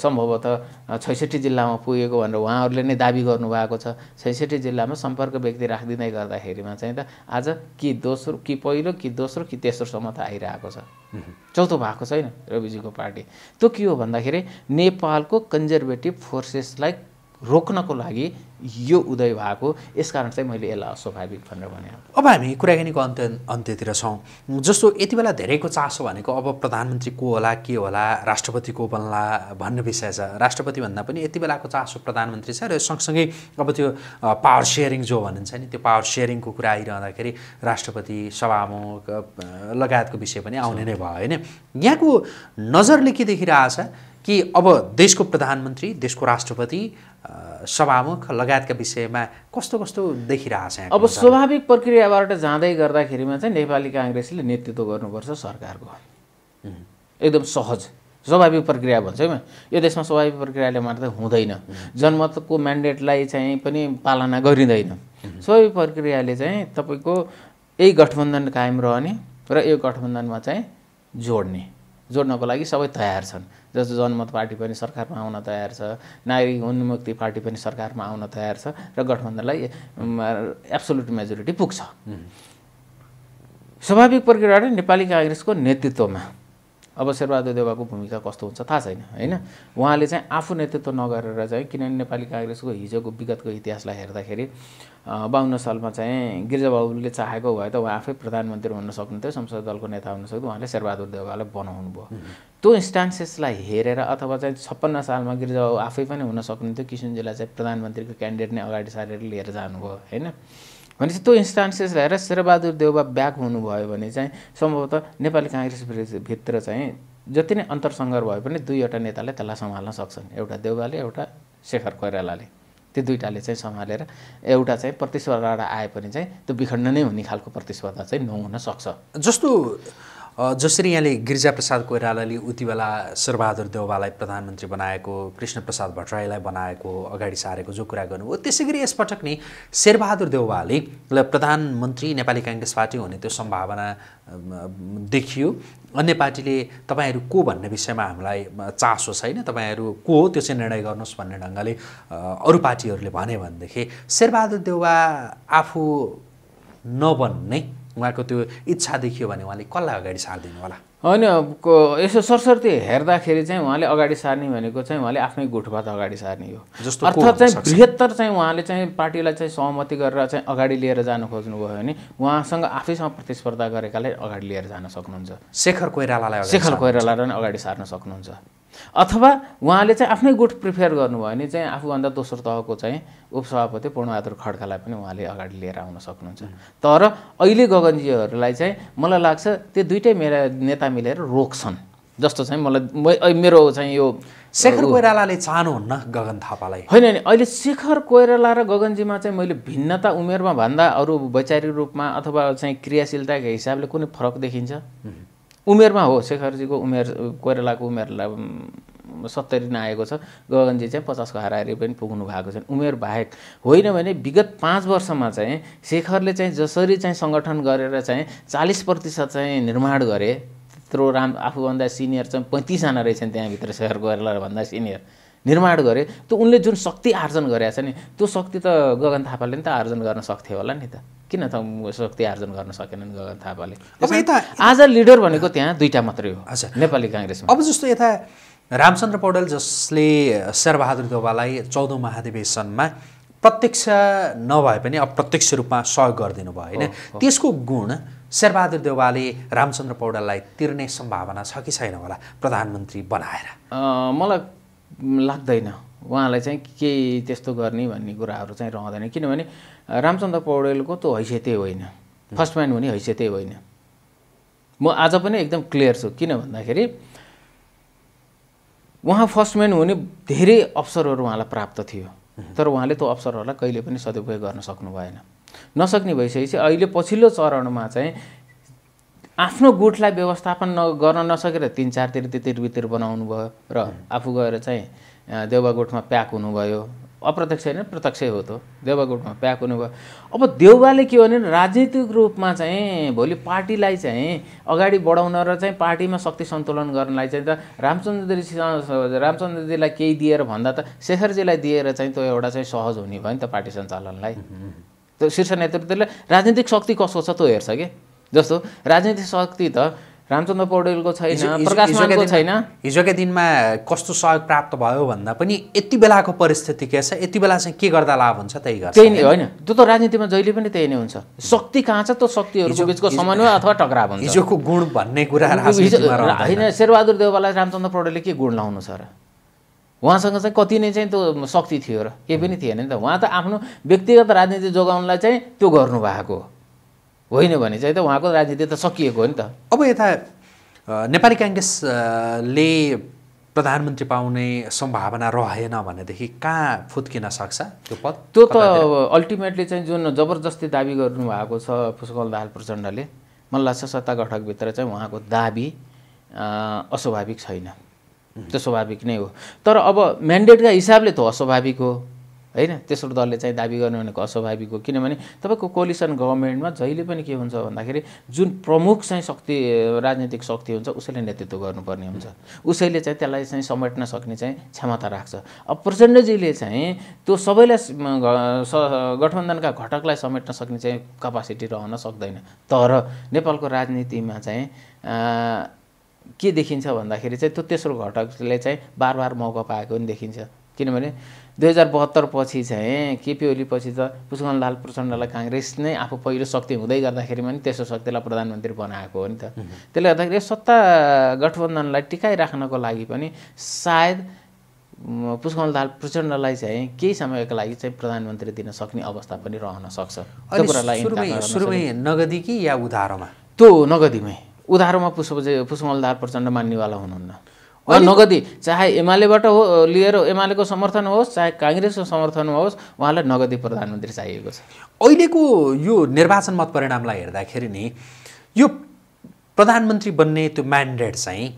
सम्भवतः छैसठी जिल्लामा पुगेको भनेर उहाँहरूले नै दाबी गर्नुभएको छ छैसठी जिल्लामा सम्पर्क व्यक्ति राखिदिँदै गर्दाखेरिमा चाहिँ त आज कि दोस्रो कि पहिलो कि दोस्रो कि तेस्रोसम्म त आइरहेको छ चौथो भएको छैन रविजीको पार्टी त्यो के हो भन्दाखेरि नेपालको कन्जर्भेटिभ फोर्सेसलाई रोक्नको लागि यो उदय भएको यसकारण चाहिँ मैले यसलाई अस्वाभाविक भनेर भने अब हामी कुराकानीको अन्त्य अन्त्यतिर छौँ जस्तो यति बेला धेरैको चासो भनेको अब प्रधानमन्त्री को होला के होला राष्ट्रपति को बन्ला भन्ने विषय छ राष्ट्रपति भन्दा पनि यति बेलाको चासो प्रधानमन्त्री छ र सँगसँगै अब त्यो पावर सेयरिङ जो भनिन्छ नि त्यो पावर सेयरिङको कुरा आइरहँदाखेरि राष्ट्रपति सभामुख लगायतको विषय पनि आउने नै भयो होइन यहाँको नजरले के छ कि अब देशको प्रधानमन्त्री देशको राष्ट्रपति सभामुख लगायतका विषयमा कस्तो कस्तो देखिरहेछ अब स्वाभाविक प्रक्रियाबाट जाँदै गर्दाखेरिमा चाहिँ नेपाली काङ्ग्रेसले नेतृत्व गर्नुपर्छ सरकारको एकदम सहज स्वाभाविक प्रक्रिया भन्छ है यो देशमा स्वाभाविक प्रक्रियाले मात्र हुँदैन जनमतको म्यान्डेटलाई चाहिँ पनि पालना गरिँदैन स्वाभाविक प्रक्रियाले चाहिँ तपाईँको यही गठबन्धन कायम रहने र यो गठबन्धनमा चाहिँ जोड्ने जोड्नको लागि सबै तयार छन् जस्तो जनमत पार्टी पनि सरकारमा आउन तयार छ नागरिक उन्मुक्ति पार्टी पनि सरकारमा आउन तयार छ र गठबन्धनलाई एब्सोल्युट मेजोरिटी पुग्छ स्वाभाविक प्रक्रियाबाट नेपाली काङ्ग्रेसको नेतृत्वमा अब शेरबहादुर देवाको भूमिका कस्तो हुन्छ थाहा छैन होइन उहाँले चाहिँ आफू नेतृत्व नगरेर चाहिँ किनभने नेपाली काङ्ग्रेसको हिजोको विगतको इतिहासलाई हेर्दाखेरि बाहन्न सालमा चाहिँ गिरिजाबाबुले चाहेको भए त उहाँ आफै प्रधानमन्त्री हुन सक्नुहुन्थ्यो संसद दलको नेता हुन सक्थ्यो उहाँले शेरबहादुर देवालाई बनाउनु भयो त्यो इन्स्टान्सेसलाई हेरेर अथवा चाहिँ छप्पन्न सालमा गिरिजाबाबु आफै पनि हुन सक्नुहुन्थ्यो किसुनजीलाई चाहिँ प्रधानमन्त्रीको क्यान्डिडेट नै अगाडि सारेर लिएर जानुभयो होइन भनेपछि त्यो इन्स्टान्सेस रहेर शेरबहादुर देउबा ब्याक हुनुभयो भने चाहिँ सम्भवतः नेपाली भित्र चाहिँ जति नै अन्तरसङ्घर भए पनि दुईवटा नेताले त्यसलाई सम्हाल्न सक्छन् एउटा देउबाले एउटा शेखर कोइरालाले त्यो दुइटाले चाहिँ सम्हालेर एउटा चाहिँ प्रतिस्पर्धाबाट आए पनि चाहिँ त्यो विखण्ड नै हुने खालको प्रतिस्पर्धा चाहिँ नहुन सक्छ जस्तो जसरी यहाँले गिरिजाप्रसाद कोइरालाले उति बेला शेरबहादुर देउवालाई प्रधानमन्त्री बनाएको कृष्णप्रसाद भट्टराईलाई बनाएको अगाडि सारेको जो कुरा गर्नुभयो त्यसै गरी यसपटक नै शेरबहादुर देउवाले प्रधानमन्त्री नेपाली काङ्ग्रेस पार्टी हुने त्यो सम्भावना देखियो अन्य पार्टीले तपाईँहरू को भन्ने विषयमा हामीलाई चासो छैन तपाईँहरू को हो त्यो चाहिँ निर्णय गर्नुहोस् भन्ने ढङ्गले अरू पार्टीहरूले भने भनेदेखि शेरबहादुर देउवा आफू नबन्ने उहाँको त्यो इच्छा देखियो भने उहाँले कसलाई अगाडि सार्दिनु होला होइन यसो सरस्वती हेर्दाखेरि चाहिँ उहाँले अगाडि सार्ने भनेको चाहिँ उहाँले आफ्नै गुठबाट अगाडि सार्ने हो जस्तो अर्थात् चाहिँ बृहत्तर चाहिँ उहाँले चाहिँ पार्टीलाई चाहिँ सहमति गरेर चाहिँ अगाडि लिएर जानु खोज्नुभयो भने उहाँसँग आफैसँग प्रतिस्पर्धा गरेकाले अगाडि लिएर जान सक्नुहुन्छ शेखर कोइरालालाई शेखर कोइरालालाई अगाडि सार्न सक्नुहुन्छ अथवा उहाँले चाहिँ आफ्नै गुट प्रिफेयर गर्नुभयो भने चाहिँ आफूभन्दा दोस्रो तहको चाहिँ उपसभापति पूर्णबहादुर खड्कालाई पनि उहाँले अगाडि लिएर आउन सक्नुहुन्छ तर अहिले गगनजीहरूलाई चाहिँ मलाई लाग्छ त्यो दुइटै मेरा नेता मिलेर रोक्छन् जस्तो चाहिँ मलाई मेरो चाहिँ यो शेखर कोइरालाले चाहनुहुन्न गगन थापालाई होइन होइन अहिले शेखर कोइराला र गगनजीमा चाहिँ मैले भिन्नता उमेरमा भन्दा अरू वैचारिक रूपमा अथवा चाहिँ क्रियाशीलताको हिसाबले कुनै फरक देखिन्छ उमेरमा हो शेखरजीको उमेर कोइरालाको उमेर सत्तरी आएको छ गगनजी चाहिँ पचासको हाराहारी पनि पुग्नु भएको छ उमेर बाहेक होइन भने विगत पाँच वर्षमा चाहिँ शेखरले चाहिँ जसरी चाहिँ सङ्गठन गरेर चाहिँ चालिस प्रतिशत चाहिँ निर्माण गरे त्यत्रो राम आफूभन्दा सिनियर चाहिँ पैँतिसजना रहेछन् त्यहाँभित्र शेखर कोइरालाभन्दा सिनियर निर्माण गरे त्यो उनले जुन शक्ति आर्जन गरेका छ नि त्यो शक्ति त गगन थापाले नि त आर्जन गर्न सक्थे होला नि त किन त शक्ति आर्जन गर्न सकेनन् गगन थापाले आज लिडर भनेको त्यहाँ दुईवटा मात्रै हो नेपाली काङ्ग्रेसमा अब जस्तो यता रामचन्द्र पौडेल जसले शेरबहादुर दोबालाई चौधौँ महाधिवेशनमा प्रत्यक्ष नभए पनि अप्रत्यक्ष रूपमा सहयोग गरिदिनु भयो होइन त्यसको गुण शेरबहादुर देवालले रामचन्द्र पौडेललाई तिर्ने सम्भावना छ कि छैन होला प्रधानमन्त्री बनाएर मलाई लाग्दैन उहाँलाई चाहिँ केही त्यस्तो गर्ने भन्ने कुराहरू चाहिँ रहँदैन किनभने रामचन्द्र पौडेलको त हैसियतै होइन फर्स्ट म्यान हुने हैसियतै होइन म आज पनि एकदम क्लियर छु किन भन्दाखेरि उहाँ फर्स्ट म्यान हुने धेरै अवसरहरू उहाँलाई प्राप्त थियो तर उहाँले त्यो अवसरहरूलाई कहिले पनि सदुपयोग गर्न सक्नु भएन नसक्ने भइसकेपछि अहिले पछिल्लो चरणमा चाहिँ आफ्नो गुठलाई व्यवस्थापन न गर्न नसकेर तिन चारतिर तितिर बितिर बनाउनु भयो र आफू गएर चाहिँ देउवा गुठमा प्याक हुनुभयो अप्रत्यक्ष होइन प्रत्यक्षै हो त देउबा गुठमा प्याक हुनुभयो अब देउवाले के भने राजनीतिक रूपमा चाहिँ भोलि पार्टीलाई चाहिँ अगाडि बढाउन र चाहिँ पार्टीमा शक्ति सन्तुलन गर्नलाई चाहिँ त रामचन्द्र रामचन्द्रजीलाई केही दिएर भन्दा त शेखरजीलाई दिएर चाहिँ त्यो एउटा चाहिँ सहज हुने भयो नि त पार्टी सञ्चालनलाई त्यो शीर्ष नेतृत्वले राजनीतिक शक्ति कसको छ त्यो हेर्छ कि जस्तो राजनीतिक शक्ति त रामचन्द्र पौडेलको छैन प्रकाशमानको छैन हिजोकै दिनमा कस्तो सहयोग प्राप्त भयो भन्दा पनि यति बेलाको परिस्थिति के छ यति बेला चाहिँ के गर्दा लाभ हुन्छ त्यही गर्छ त्यही नै होइन त्यो त राजनीतिमा जहिले पनि त्यही नै हुन्छ शक्ति कहाँ छ त्यो शक्तिहरूको बिचको समन्वय अथवा टक्राव हुन्छ हिजोको गुण भन्ने कुरा होइन शेरबहादुर देववालाई रामचन्द्र पौडेलले के गुण लाउनु छ र उहाँसँग चाहिँ कति नै चाहिँ त्यो शक्ति थियो र केही पनि थिएन नि त उहाँ त आफ्नो व्यक्तिगत राजनीति जोगाउनलाई चाहिँ त्यो गर्नुभएको हो होइन भने चाहिँ त उहाँको राजनीति त सकिएको हो नि त अब यता नेपाली काङ्ग्रेसले प्रधानमन्त्री पाउने सम्भावना रहेन भनेदेखि कहाँ फुत्किन सक्छ त्यो पद त्यो त अल्टिमेटली चाहिँ जुन जबरजस्ती दाबी गर्नुभएको छ पुष्कल दाहाल प्रचण्डले मलाई लाग्छ सत्ता घटकभित्र चाहिँ उहाँको दाबी अस्वाभाविक छैन त्यो स्वाभाविक नै हो तर अब म्यान्डेटका हिसाबले त अस्वाभाविक हो होइन तेस्रो दलले चाहिँ दाबी गर्ने भनेको अस्वाभाविक हो किनभने तपाईँको कोलिसन गभर्मेन्टमा जहिले पनि के हुन्छ भन्दाखेरि जुन प्रमुख चाहिँ शक्ति राजनीतिक शक्ति हुन्छ उसैले नेतृत्व गर्नुपर्ने हुन्छ उसैले चाहिँ त्यसलाई चाहिँ समेट्न सक्ने चाहिँ क्षमता राख्छ अब प्रचण्डजीले चाहिँ त्यो सबैलाई गठबन्धनका घटकलाई समेट्न सक्ने चाहिँ कपासिटी रहन सक्दैन तर नेपालको राजनीतिमा चाहिँ के देखिन्छ भन्दाखेरि चाहिँ त्यो तेस्रो घटकले चाहिँ बार बार मौका पाएको पनि देखिन्छ किनभने दुई हजार बहत्तर पछि चाहिँ केपी पछि त पुष्पनलाल प्रचण्डलाई काङ्ग्रेस नै आफू पहिलो शक्ति हुँदै गर्दाखेरि पनि त्यसो शक्तिलाई प्रधानमन्त्री बनाएको हो नि त त्यसले गर्दाखेरि यो सत्ता गठबन्धनलाई राख्नको लागि पनि सायद पुष्कमल दाल प्रचण्डलाई चाहिँ केही समयको लागि चाहिँ प्रधानमन्त्री दिन सक्ने अवस्था पनि रहन सक्छ त्यो कुरालाई नगदी कि या उधारोमा त्यो नगदीमै उधारोमा पुष्प पुष्पमल दाल प्रचण्ड मान्नेवाला हुनुहुन्न नगदी चाहे एमालेबाट हो लिएर एमालेको समर्थन होस् चाहे काङ्ग्रेसको समर्थन होस् उहाँलाई नगदी प्रधानमन्त्री चाहिएको छ अहिलेको यो निर्वाचन मत परिणामलाई हेर्दाखेरि नि यो प्रधानमन्त्री बन्ने त्यो म्यान्डेट चाहिँ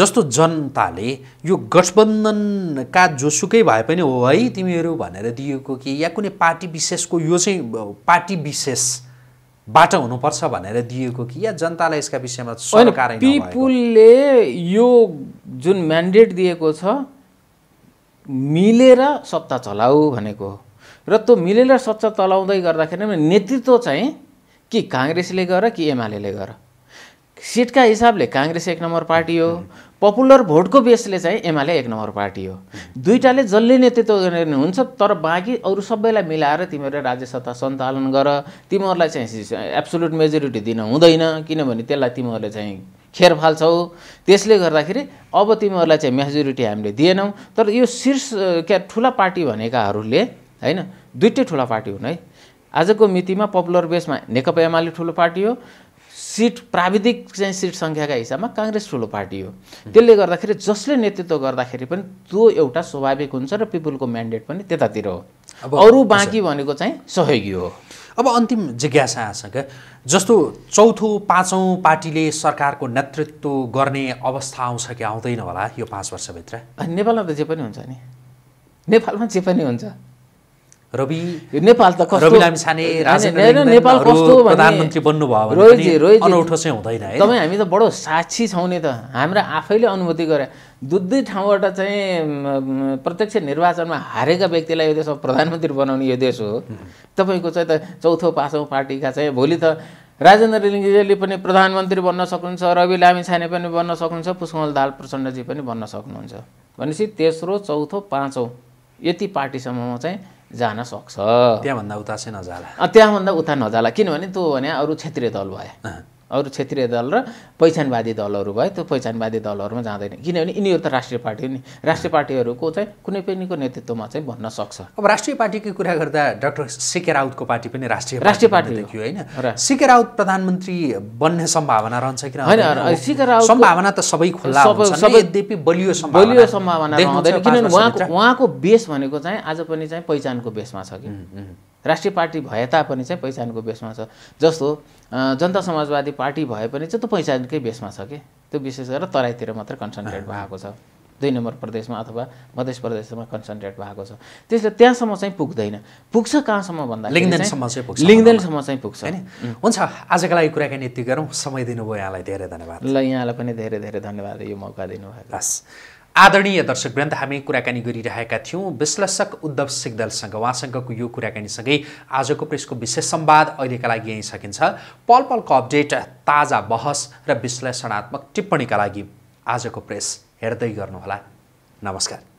जस्तो जनताले यो गठबन्धनका जोसुकै भए पनि हो है तिमीहरू भनेर दिएको कि या कुनै पार्टी विशेषको यो चाहिँ पार्टी विशेष बाट हुनुपर्छ भनेर दिएको कि या जनतालाई यसका विषयमा पिपुलले यो जुन म्यान्डेट दिएको छ मिलेर सत्ता चलाऊ भनेको र त्यो मिलेर सत्ता चलाउँदै गर्दाखेरि नेतृत्व चाहिँ कि काङ्ग्रेसले गर कि एमाले गर सिटका हिसाबले काङ्ग्रेस एक नम्बर पार्टी हो पपुलर भोटको बेसले चाहिँ एमाले एक नम्बर पार्टी हो दुईवटाले जसले नेतृत्व गर्ने हुन्छ तर बाँकी अरू सबैलाई मिलाएर तिमीहरूले राज्य सत्ता सञ्चालन गर तिमीहरूलाई चाहिँ एब्सोल्युट मेजोरिटी दिन हुँदैन किनभने त्यसलाई तिमीहरूले चाहिँ खेर फाल्छौ त्यसले गर्दाखेरि अब तिमीहरूलाई चाहिँ मेजोरिटी हामीले दिएनौँ तर यो शीर्ष क्या ठुला पार्टी भनेकाहरूले होइन दुइटै ठुला पार्टी हुन् है आजको मितिमा पपुलर बेसमा नेकपा एमाले ठुलो पार्टी हो सिट प्राविधिक चाहिँ सिट सङ्ख्याका हिसाबमा काङ्ग्रेस ठुलो पार्टी हो त्यसले गर्दाखेरि जसले नेतृत्व गर्दाखेरि पनि त्यो एउटा स्वाभाविक हुन्छ र पिपुलको म्यान्डेट पनि त्यतातिर हो अब अरू बाँकी भनेको चाहिँ सहयोगी हो अब अन्तिम जिज्ञासा छ क्या जस्तो चौथो पाँचौँ पार्टीले सरकारको नेतृत्व गर्ने अवस्था आउँछ कि आउँदैन होला यो पाँच वर्षभित्र नेपालमा त जे पनि हुन्छ नि नेपालमा जे पनि हुन्छ रवि नेपाल त कस्तो नेपाल कस्तो प्रधानमन्त्री बन्नुभयो अनौठो चाहिँ हुँदैन तपाईँ हामी त बडो साक्षी छौँ नि त हाम्रो आफैले अनुभूति गरे दुई दुई ठाउँबाट चाहिँ प्रत्यक्ष निर्वाचनमा हारेका व्यक्तिलाई यो देशमा प्रधानमन्त्री बनाउने यो देश हो तपाईँको चाहिँ त चौथो पाँचौँ पार्टीका चाहिँ भोलि त राजेन्द्र लिङ्गेजीले पनि प्रधानमन्त्री बन्न सक्नुहुन्छ रवि लामिछाने पनि बन्न सक्नुहुन्छ पुष्कमल दाल प्रचण्डजी पनि बन्न सक्नुहुन्छ भनेपछि तेस्रो चौथो पाँचौँ यति पार्टीसम्ममा चाहिँ जान सक्छ त्यहाँभन्दा उता चाहिँ नजाला त्यहाँभन्दा उता नजाला किनभने त्यो भने अरू क्षेत्रीय दल भयो अरू क्षेत्रीय दल र पहिचानवादी दलहरू भयो त्यो पहिचानवादी दलहरूमा जाँदैन किनभने यिनीहरू त राष्ट्रिय पार्टी हो नि राष्ट्रिय पार्टीहरूको चाहिँ कुनै पनिको नेतृत्वमा चाहिँ भन्न सक्छ अब राष्ट्रिय पार्टीको कुरा गर्दा डाक्टर सिके राउतको पार्टी पनि राष्ट्रिय राष्ट्रिय पार्टी देखियो होइन सिके राउत प्रधानमन्त्री बन्ने सम्भावना रहन्छ कि होइन सिके राउत सम्भावना त सबै खुल्ला सबै बलियो बलियो सम्भावना किनभने उहाँको उहाँको बेस भनेको चाहिँ आज पनि चाहिँ पहिचानको बेसमा छ कि राष्ट्रिय पार्टी भए तापनि चाहिँ पहिचानको बेसमा छ जस्तो जनता समाजवादी पार्टी भए पनि चाहिँ त्यो पहिचानकै बेसमा छ कि त्यो विशेष गरेर तराईतिर मात्र कन्सन्ट्रेट भएको छ दुई नम्बर प्रदेशमा अथवा मध्य प्रदेशमा कन्सन्ट्रेट भएको छ त्यसले त्यहाँसम्म चाहिँ पुग्दैन पुग्छ कहाँसम्म भन्दा लिङ्गदेनसम्म चाहिँ पुग्छ लिङ्गदेनसम्म चाहिँ पुग्छ होइन हुन्छ आजको लागि कुराकानी यति गरौँ समय दिनुभयो यहाँलाई धेरै धन्यवाद ल यहाँलाई पनि धेरै धेरै धन्यवाद यो मौका दिनुभयो हस् आदरणीय दर्शकवृन्द हामी कुराकानी गरिरहेका थियौँ विश्लेषक उद्धव सिग्दलसँग उहाँसँगको यो कुराकानीसँगै आजको प्रेसको विशेष सम्वाद अहिलेका लागि यहीँ सकिन्छ पल पलको अपडेट ताजा बहस र विश्लेषणात्मक टिप्पणीका लागि आजको प्रेस हेर्दै गर्नुहोला नमस्कार